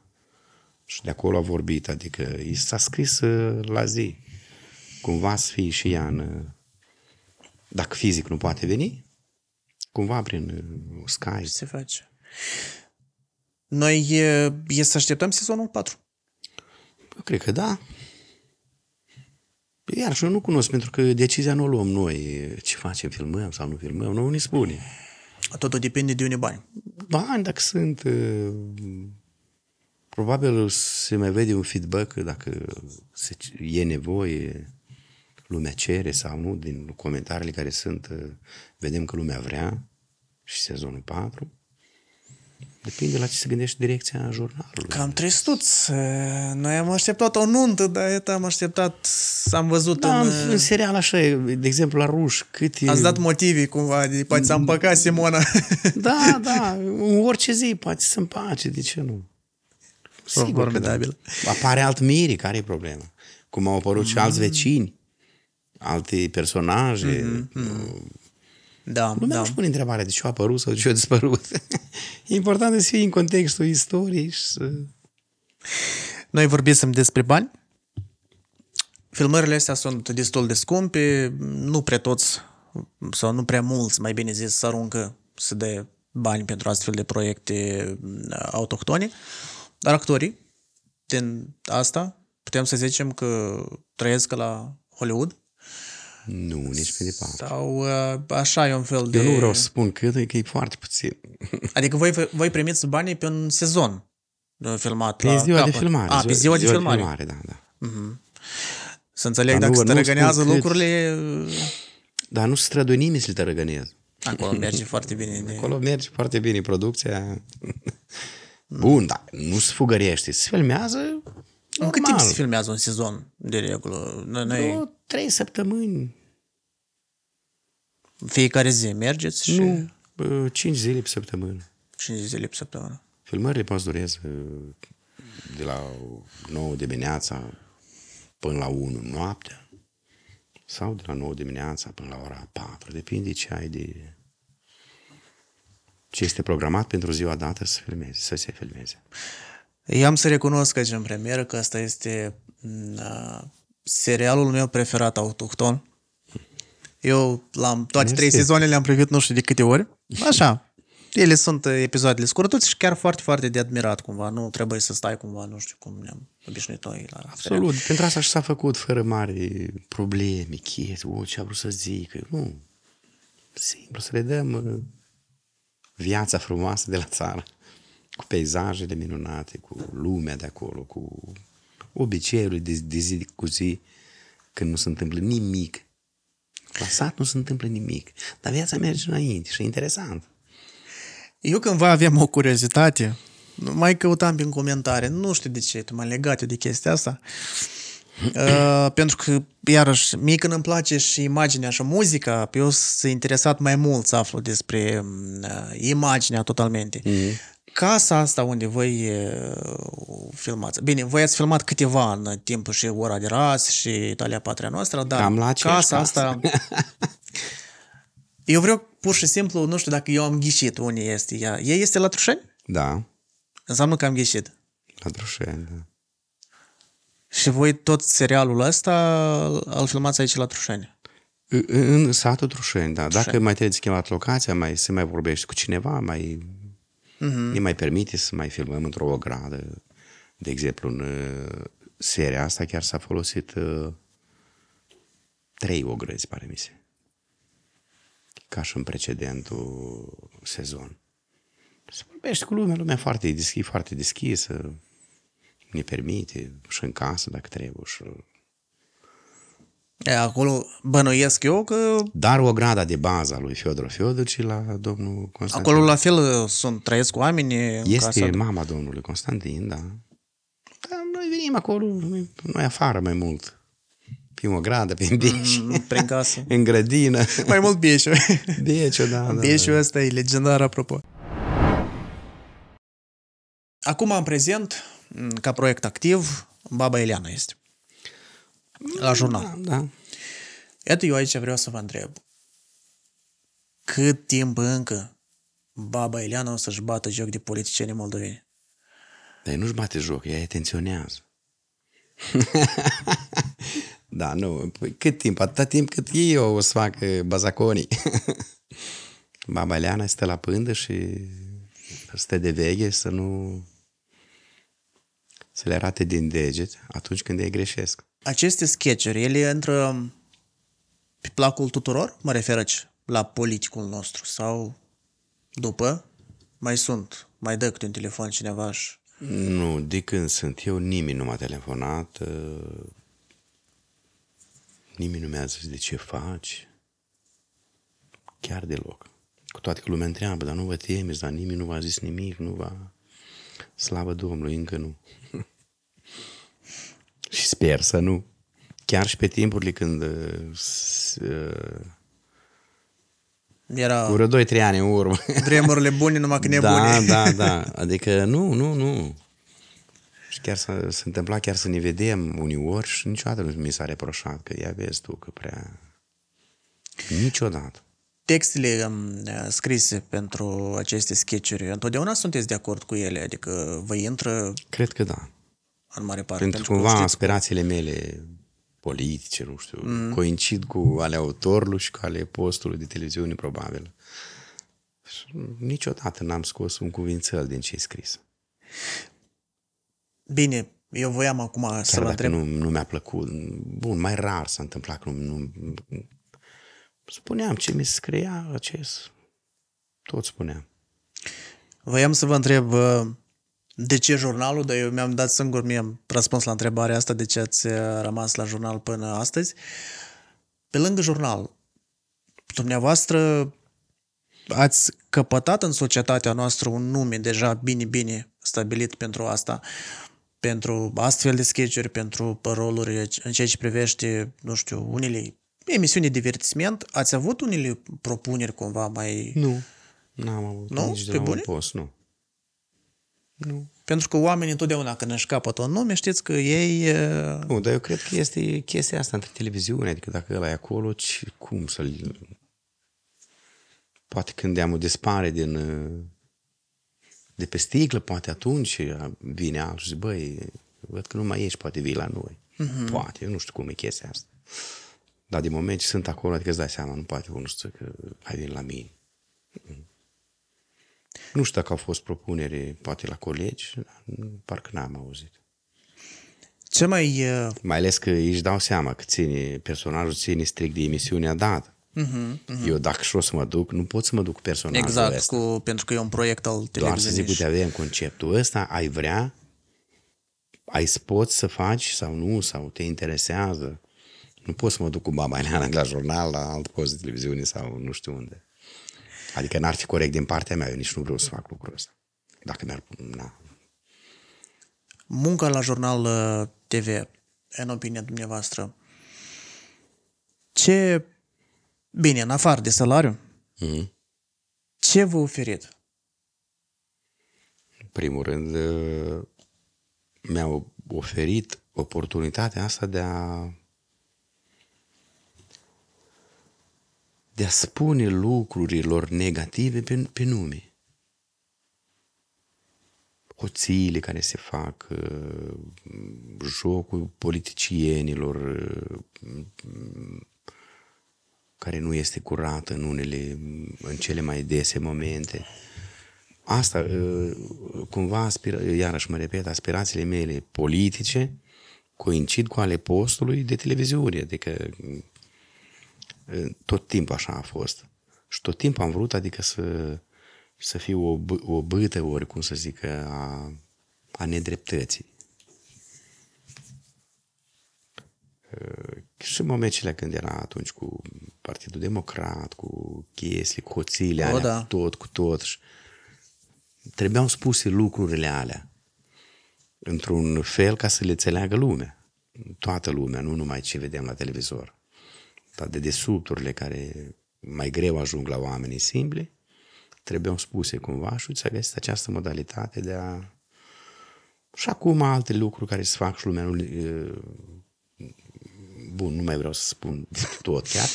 și de acolo a vorbit, adică i s-a scris uh, la zi. Cumva să fie și ea în, uh, dacă fizic nu poate veni, cumva prin uh, Skype. Se face. Noi e, e să așteptăm sezonul 4. Eu cred că da. Păi, Iar și eu nu cunosc, pentru că decizia nu o luăm noi. Ce facem, filmăm sau nu filmăm, nu ni spune. Totul depinde de unii bani. Bani, dacă sunt... Uh, probabil se mai vede un feedback dacă se, e nevoie, lumea cere sau nu, din comentariile care sunt, uh, vedem că lumea vrea și sezonul 4. Depinde la ce se gândește direcția jurnalului. Cam tristuț, Noi am așteptat o nuntă, dar am așteptat, am văzut da, în... în serial așa, de exemplu, la Ruș, cât Ați e... dat motive cumva, de, poate s-a împăcat Simona. Da, da, în orice zi poate să împace, de ce nu? Sigur că da. Apare alt miri, care e problema? Cum au apărut mm-hmm. și alți vecini, alte personaje, mm-hmm. mm-hmm. Uh, da, Lumea da. nu-și pune întrebarea de ce a apărut sau de ce a dispărut. e important să fii în contextul istoriei și să... Noi vorbim despre bani. Filmările astea sunt destul de scumpe, nu prea toți sau nu prea mulți, mai bine zis, să aruncă să de bani pentru astfel de proiecte uh, autohtone, dar actorii din asta putem să zicem că trăiesc la Hollywood, nu, nici pe departe. Sau uh, așa e un fel de... Eu nu vreau să spun cât, e că e foarte puțin. Adică voi, voi primiți banii pe un sezon filmat pe păi la ziua capăt. de filmare. Ah, A, pe ziua, ziua de filmare. De filmare da, da. Uh-huh. Să înțeleg Dar dacă nu, se tărăgânează lucrurile... Dar nu strădui nimeni să-l tărăgânează. Acolo merge foarte bine. De... Acolo merge foarte bine producția. Bun, dar nu se fugărește. Se filmează Normal. În cât timp se filmează un sezon, de regulă? Noi... Vreo trei săptămâni. Fiecare zi mergeți și... Nu, cinci zile pe săptămână. Cinci zile pe săptămână. Filmările poate durează de la 9 dimineața până la 1 noaptea sau de la 9 dimineața până la ora 4, depinde ce ai de ce este programat pentru ziua dată să filmezi, să se filmeze. I-am să recunosc aici în premieră că asta este mm, serialul meu preferat autohton. Eu l-am, toate trei sezoane sezoanele le-am privit nu știu de câte ori. Așa. Ele sunt episoadele scurtuți și chiar foarte, foarte de admirat cumva. Nu trebuie să stai cumva, nu știu cum ne-am obișnuit noi la Absolut. Serial. Pentru asta și s-a făcut fără mari probleme, chiet, o, ce a vrut să zic. Nu. Simplu, să le dăm uh, viața frumoasă de la țară cu peisajele minunate, cu lumea de acolo, cu obiceiurile de, de zi cu zi, când nu se întâmplă nimic. La sat nu se întâmplă nimic, dar viața merge înainte și e interesant. Eu cândva aveam o curiozitate, mai căutam prin comentarii, nu știu de ce, mai legat eu de chestia asta, uh, pentru că, iarăși, mie când îmi place și imaginea și muzica, eu sunt interesat mai mult să aflu despre mm, uh, imaginea totalmente. Mm-hmm casa asta unde voi filmați. Bine, voi ați filmat câteva în timpul și Ora de Ras și Italia Patria Noastră, dar Cam la casa asta... eu vreau pur și simplu, nu știu dacă eu am ghișit unde este ea. Ea este la Trușeni? Da. Înseamnă că am ghișit. La Trușeni, da. Și voi tot serialul ăsta îl filmați aici la Trușeni? În satul Trușeni, da. Trușeni. Dacă mai trebuie schimbat locația, mai se mai vorbește cu cineva, mai uh-huh. ne mai permite să mai filmăm într-o ogradă. De exemplu, în uh, seria asta chiar s-a folosit uh, trei ogrăzi, pare mi se. Ca și în precedentul sezon. Se vorbește cu lumea, lumea foarte deschisă, foarte deschisă, ne permite și în casă dacă trebuie și E Acolo bănuiesc eu că... Dar o grada de bază a lui Fiodor și la domnul Constantin. Acolo la fel uh, sunt, trăiesc oameni Este casa... mama domnului Constantin, da. Dar noi venim acolo, noi, afară mai mult. Prin o gradă, prin bieșu. Mm, prin casă. în grădină. Mai mult bieșu. bieșu, da, da. Bieșul ăsta da. e legendar, apropo. Acum, am prezent, mm, ca proiect activ, Baba Eliana este la jurnal. Da, da. Iată, eu aici vreau să vă întreb. Cât timp încă baba Eliana o să-și bată joc de politicienii moldoveni? Dar păi nu-și bate joc, ea atenționează. da, nu. Păi cât timp? Atâta timp cât ei o să facă bazaconii. baba Eliana stă la pândă și stă de veche să nu să le arate din deget atunci când ei greșesc aceste sketchuri, ele intră pe placul tuturor? Mă refer aici la politicul nostru sau după mai sunt, mai dă câte un telefon cineva și... Nu, de când sunt eu, nimeni nu m-a telefonat, uh, nimeni nu mi-a zis de ce faci, chiar deloc. Cu toate că lumea întreabă, dar nu vă temeți, dar nimeni nu v-a zis nimic, nu va... Slavă Domnului, încă nu și sper să nu, chiar și pe timpurile când uh, uh, era... vreo 2-3 ani în urmă. Vremurile bune, numai că da, nebune. Da, da, da. Adică nu, nu, nu. Și chiar să se întâmpla chiar să ne vedem ori și niciodată nu mi s-a reproșat că ia vezi tu că prea... Niciodată. Textele um, scrise pentru aceste sketchuri, întotdeauna sunteți de acord cu ele? Adică vă intră... Cred că da în mare parte. Pentru, pentru cumva știți, aspirațiile mele politice, nu știu, mm coincid cu ale autorului și cu ale postului de televiziune, probabil. Și niciodată n-am scos un cuvințel din ce e scris. Bine, eu voiam acum Chiar să-l întreb. Nu, nu mi-a plăcut. Bun, mai rar s-a întâmplat că nu, nu... Spuneam ce mi scria acest... Tot spuneam. Voiam să vă întreb de ce jurnalul? Dar eu mi-am dat singur, mi-am răspuns la întrebarea asta de ce ați uh, rămas la jurnal până astăzi. Pe lângă jurnal, dumneavoastră ați căpătat în societatea noastră un nume deja bine-bine stabilit pentru asta, pentru astfel de sketch pentru roluri în ceea ce privește, nu știu, unele emisiuni de divertisment. Ați avut unele propuneri cumva mai... Nu, n-am avut nu? nici de pe la bune? un post, nu. Nu. Pentru că oamenii întotdeauna când își capătă un nume, știți că ei... Uh, nu, dar eu cred că este chestia asta între televiziune, adică dacă ăla e acolo, cum să-l... Poate când deamul dispare din... Uh, de pe sticlă, poate atunci vine altul și zice, băi, văd că nu mai ești, poate vii la noi. Mm-hmm. Poate, eu nu știu cum e chestia asta. Dar din moment ce sunt acolo, adică îți dai seama, nu poate unul să că hai vin la mine. Nu știu dacă au fost propunere, poate la colegi, parcă n-am auzit. Ce mai... Uh... Mai ales că își dau seama că ține, personajul ține strict de emisiunea dată. Uh-huh, uh-huh. Eu dacă și o să mă duc, nu pot să mă duc personajul Exact, ăsta. Cu, pentru că e un proiect al televiziunii. Doar să zic, uite, avem conceptul ăsta, ai vrea, ai poți să faci sau nu, sau te interesează. Nu pot să mă duc cu baba Ileana la jurnal, la alt post de televiziune sau nu știu unde. Adică n-ar fi corect din partea mea, eu nici nu vreau să fac lucrul ăsta. Dacă mi-ar... Na. Munca la jurnal uh, TV, în opinia dumneavoastră, ce... Bine, în afară de salariu, mm-hmm. ce vă oferit? În primul rând, uh, mi-au oferit oportunitatea asta de a de a spune lucrurilor negative pe, pe nume. Hoțiile care se fac, uh, jocul politicienilor uh, care nu este curată în unele, în cele mai dese momente. Asta, uh, cumva, aspira, iarăși mă repet, aspirațiile mele politice coincid cu ale postului de televiziune, adică tot timpul așa a fost. Și tot timpul am vrut, adică să, să fiu o, o bâtă, ori cum să zic, a, a nedreptății. și în momentele când era atunci cu Partidul Democrat, cu chestii, cu hoțiile alea, da. cu tot, cu tot. Și trebuiau spuse lucrurile alea într-un fel ca să le înțeleagă lumea. Toată lumea, nu numai ce vedem la televizor de dedesubturile care mai greu ajung la oamenii simpli, trebuiau spuse cumva și să a această modalitate de a... Și acum alte lucruri care se fac și lumea nu... Bun, nu mai vreau să spun tot chiar.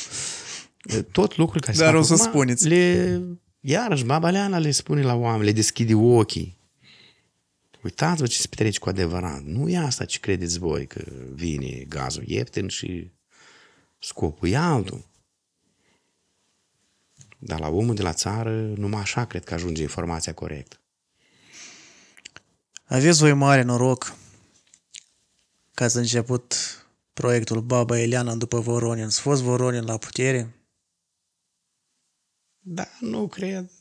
Tot lucruri care se Dar fac o să acum, spuneți. Le... Iarăși, baba Leana le spune la oameni, le deschide ochii. Uitați-vă ce se petrece cu adevărat. Nu e asta ce credeți voi, că vine gazul ieftin și Scopul e altul. Dar la omul de la țară, numai așa cred că ajunge informația corectă. Aveți voi mare noroc că ați început proiectul Baba Eliana după Voronin. Ați fost Voronin la putere? Da, nu cred.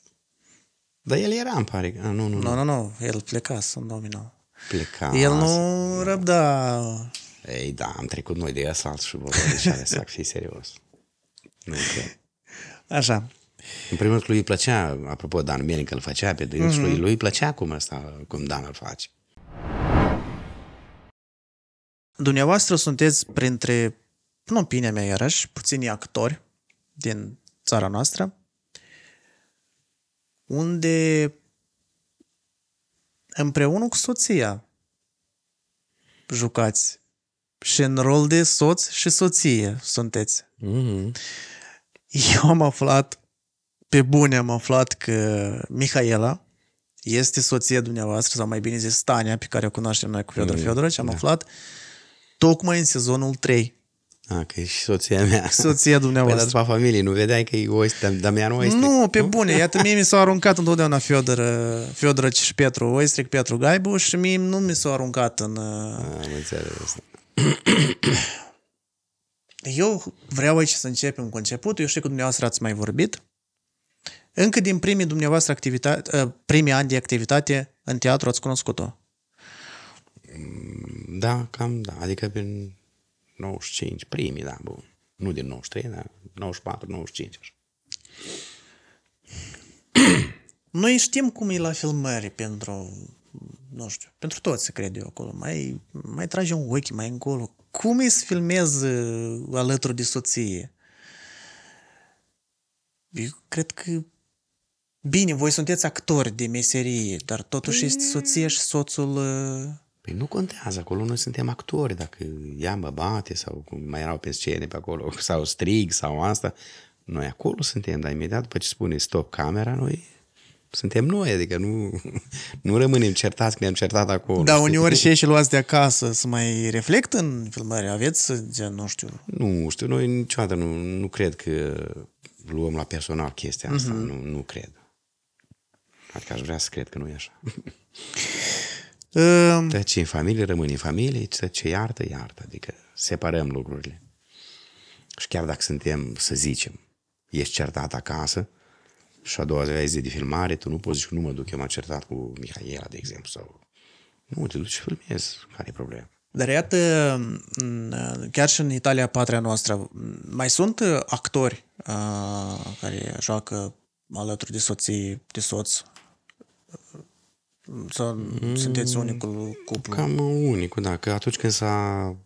Dar el era, îmi pare. A, nu, nu, nu. Nu, nu, nu. El pleca în 2009. Pleca. El nu răbda ei, da, am trecut noi de asalt și vă deci și ale să fi serios. Nu cred. Așa. În primul rând, lui îi plăcea, apropo, Dan Mielin că îl făcea pe dânsul, mm-hmm. lui, lui îi plăcea cum, asta, cum Dan îl face. Dumneavoastră sunteți printre, în opinia mea iarăși, puțini actori din țara noastră, unde împreună cu soția jucați și în rol de soț și soție sunteți. Mm-hmm. Eu am aflat, pe bune am aflat că Mihaela este soția dumneavoastră, sau mai bine zis Tania, pe care o cunoaștem noi cu Fiodor mm, și am da. aflat tocmai în sezonul 3. A, că e și soția mea. Soția păi dumneavoastră. Păi, dar familie, nu vedeai că e este, dar mea nu este. Nu, pe nu? bune, iată, mie mi s-au aruncat întotdeauna Fiodor, Fiodor și Petru Oistric, Petru Gaibu și mie nu mi s-au aruncat în... Am înțeles eu vreau aici să începem cu începutul. Eu știu că dumneavoastră ați mai vorbit. Încă din primii dumneavoastră activitate, ă, primii ani de activitate în teatru ați cunoscut-o. Mm, da, cam da. Adică prin 95, primii, da, bun. Nu din 93, dar 94, 95, Noi știm cum e la filmări pentru nu știu, pentru toți se cred eu acolo, mai, mai trage un ochi mai încolo. Cum e să filmez uh, alături de soție? Eu cred că Bine, voi sunteți actori de meserie, dar totuși este mm. soție și soțul... Uh, păi nu contează, acolo noi suntem actori, dacă ea mă bate sau cum mai erau pe scene pe acolo, sau strig sau asta, noi acolo suntem, dar imediat după ce spune stop camera, noi suntem noi, adică nu, nu rămânem certați că ne-am certat acolo. Da, uneori și și luați de acasă să mai reflect în filmări? aveți, gen, nu știu. Nu știu, noi niciodată nu, nu cred că luăm la personal chestia asta, uh-huh. nu, nu cred. Adică aș vrea să cred că nu e așa. Um... Ehm. Tot ce în familie rămâne în familie, tot ce iartă, iartă. Adică separăm lucrurile. Și chiar dacă suntem, să zicem, ești certat acasă, și a doua zi zi de filmare, tu nu poți zici că nu mă duc, eu m-am certat cu Mihaela, de exemplu, sau... Nu, te duci și filmezi, care e problema? Dar iată, chiar și în Italia, patria noastră, mai sunt actori uh, care joacă alături de soții, de soț? Sau mm, sunteți unicul cuplu? Cam unicul, da, că atunci când s-a...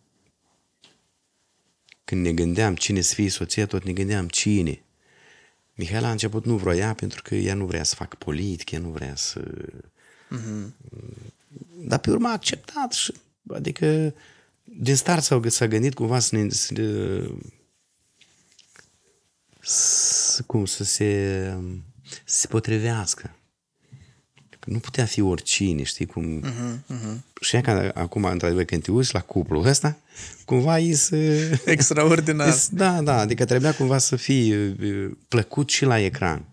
Când ne gândeam cine să fie soția, tot ne gândeam cine. Mihaela a început nu vroia pentru că ea nu vrea să facă politică, ea nu vrea să... Mm-hmm. Dar pe urmă a acceptat și, adică, din start s-a, s-a gândit cumva să ne... Să, să, cum, să se, să se potrivească nu putea fi oricine, știi cum... Uh-huh, uh-huh. Și ca acum, într-adevăr, când te uiți la cuplu, ăsta, cumva e să... Extraordinar. Is, da, da, adică trebuia cumva să fii plăcut și la ecran.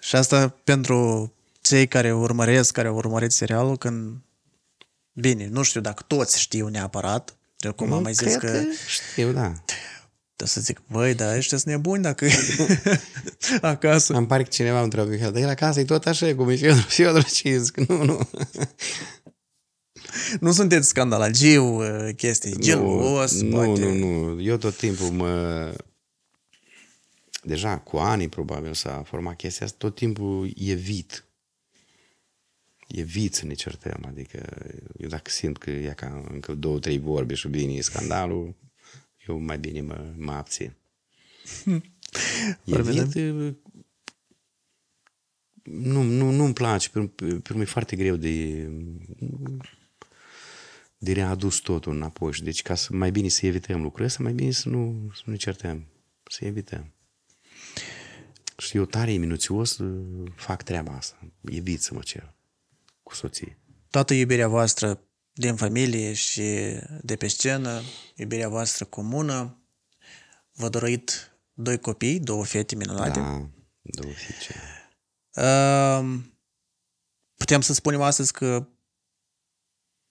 Și asta pentru cei care urmăresc, care urmăresc serialul, când... Bine, nu știu dacă toți știu neapărat, de cum am mai zis că... că... Știu, da. Dar să zic, băi, dar ăștia sunt nebuni dacă acasă. Am parcă cineva îmi trebuie, Mihail, dar el acasă e tot așa cu Mihail Fiodor și zic, nu, nu. nu sunteți scandalagiu, uh, chestii nu, gelos, nu, poate. Nu, nu, Eu tot timpul mă... Deja cu ani probabil s-a format chestia asta, tot timpul evit. Evit să ne certăm, adică eu dacă simt că e ca încă două, trei vorbe și bine e scandalul, eu mai bine mă, mă abțin. Hmm. Evident, uh, nu, nu, nu-mi place, pentru că e foarte greu de, de readus totul înapoi. Deci ca să mai bine să evităm lucrul ăsta, mai bine să nu, să nu certăm, să evităm. Și eu tare minuțios uh, fac treaba asta. Evit să mă cer cu soții. Toată iubirea voastră din familie și de pe scenă, iubirea voastră comună. Vă dorit doi copii, două fete minunate. Da, două fete. Putem să spunem astăzi că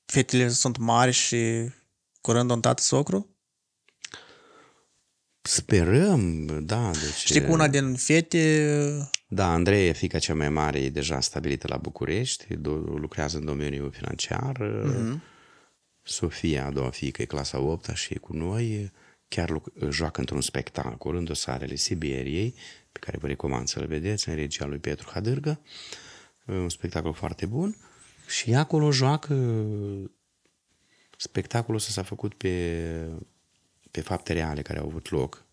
fetele sunt mari și curând un tată socru? Sperăm, da. Deci... Știi cu una din fete... Da, Andreea, fica cea mai mare, e deja stabilită la București, lucrează în domeniul financiar. Mm-hmm. Sofia, a doua fică, e clasa 8 și e cu noi. Chiar joacă într-un spectacol în dosarele Siberiei, pe care vă recomand să-l vedeți, în regia lui Petru Hadârgă. Un spectacol foarte bun. Și acolo joacă spectacolul ăsta s-a făcut pe, pe fapte reale care au avut loc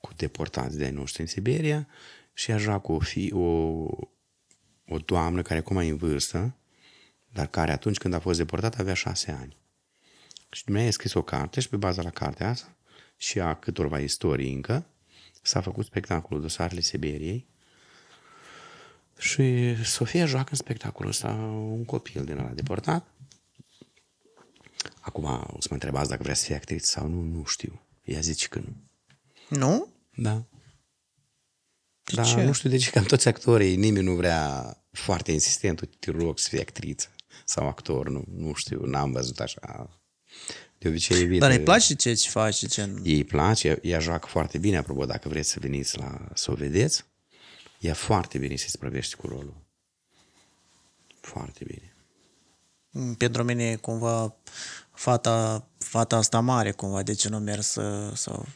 cu deportați de noștri în Siberia și ajunga cu o, fi, o, o doamnă care acum e în vârstă, dar care atunci când a fost deportată avea șase ani. Și dumneavoastră a scris o carte și pe baza la cartea asta și a câtorva istorii încă, s-a făcut spectacolul Dosarele Siberiei și Sofia joacă în spectacolul ăsta un copil din ăla deportat. Acum o să mă întrebați dacă vrea să fie actriță sau nu, nu știu. Ea zice că nu. Nu? Da. De Dar ce? nu știu de ce, cam toți actorii, nimeni nu vrea foarte insistent, te rog să fii actriță sau actor, nu, nu știu, n-am văzut așa. De obicei evită. Dar îi place ce ce faci? Ce... Ei place, ea joacă foarte bine, apropo, dacă vreți să veniți la, să o vedeți, ea foarte bine se sprăvește cu rolul. Foarte bine. Mm, pentru mine cumva fata, fata asta mare, cumva, de ce nu mers să, sau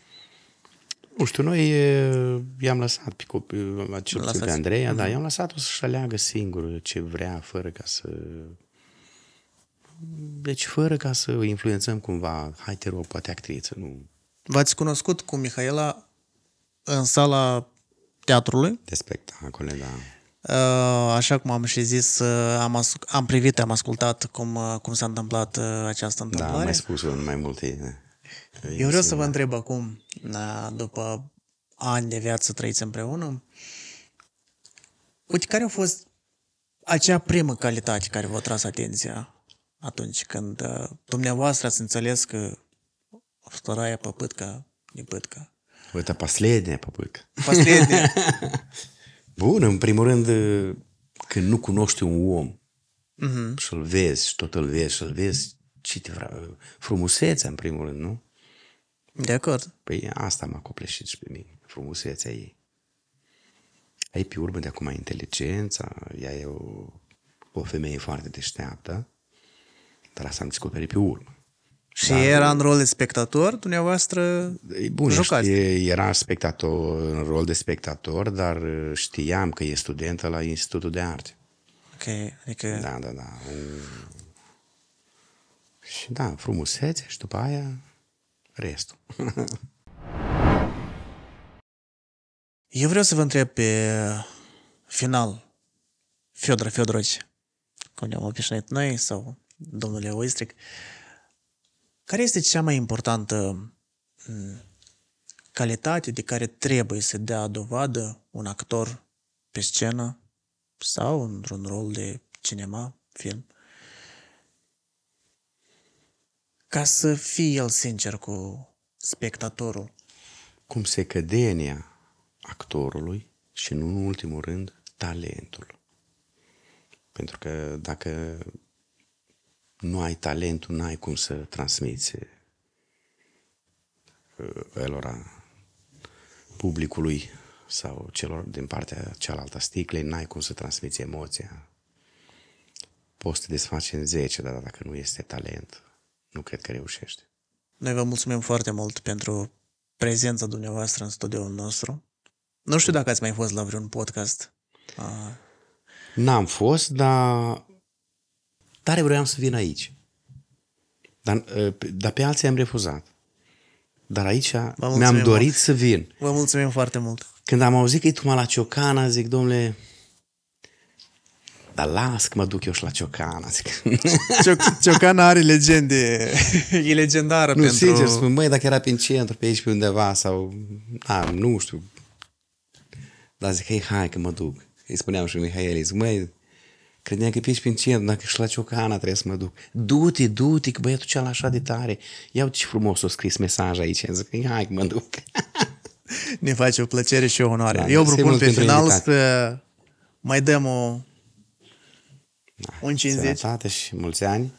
nu știu, noi i-am lăsat pe copii, cel pe Andreea, mm-hmm. da, mhm. i-am lăsat-o să-și aleagă singur ce vrea, fără ca să... Deci fără ca să influențăm cumva, hai te rog, poate actriță, nu... V-ați cunoscut cu Mihaela în sala teatrului? De spectacole, da. Uh, așa cum am și zis, uh, am, as- am privit, am ascultat cum, uh, cum s-a întâmplat această întâmplare. Da, am mai spus în mai multe da. Eu vreau să vă întreb acum, după ani de viață trăiți împreună, uite, care a fost acea primă calitate care v-a tras atenția atunci când uh, dumneavoastră ați înțeles că вторая попытка не пытка. Это последняя попытка. Последняя. Bun, în primul rând, uh, când nu cunoști un om uh-huh. și l vezi și tot îl vezi și l vezi, ce te vreau, Frumusețea, în primul rând, nu? De acord. Păi asta m-a copleșit și pe mine, frumusețea ei. Ai pe urmă de acum inteligența, ea e o, o femeie foarte deșteaptă, dar asta am descoperit pe urmă. Și dar, era în rol de spectator, dumneavoastră bun, jucați. Știe, era spectator, în rol de spectator, dar știam că e studentă la Institutul de Arte. Ok, adică... Da, da, da. Și da, frumusețe și după aia restul. Eu vreau să vă întreb pe final, Fiodor Fiodorici, cum ne-am obișnuit noi, sau domnule Oistric, care este cea mai importantă calitate de care trebuie să dea dovadă un actor pe scenă sau într-un rol de cinema, film? ca să fie el sincer cu spectatorul. Cum se cădenia actorului și nu în ultimul rând talentul. Pentru că dacă nu ai talentul, n-ai cum să transmiți uh, elora publicului sau celor din partea cealaltă a sticlei, n-ai cum să transmiți emoția. Poți să te desfaci în 10, dar dacă nu este talent, nu cred că reușește. Noi vă mulțumim foarte mult pentru prezența dumneavoastră în studioul nostru. Nu știu dacă ați mai fost la vreun podcast. N-am fost, dar tare vreau să vin aici. Dar, ă, dar pe alții am refuzat. Dar aici mi-am dorit mult. să vin. Vă mulțumim foarte mult. Când am auzit că e la Ciocana, zic, domnule, dar las că mă duc eu și la Ciocana. Zic. Cioc- Ciocana are legende. E legendară nu, pentru... sincer, spun, măi, dacă era prin centru, pe aici, pe undeva, sau... A, nu știu. Dar zic, hei, hai că mă duc. Îi spuneam și Mihaeli, zic, măi, credeam că pe aici, prin centru, dacă și la Ciocana trebuie să mă duc. Du-te, du-te, că băiatul cel așa de tare. Ia uite ce frumos o scris mesaj aici. Zic, hei, hai că mă duc. ne face o plăcere și o onoare. Da, Eu da, propun pe final să mai dăm o un 50. Sănătate și mulți ani!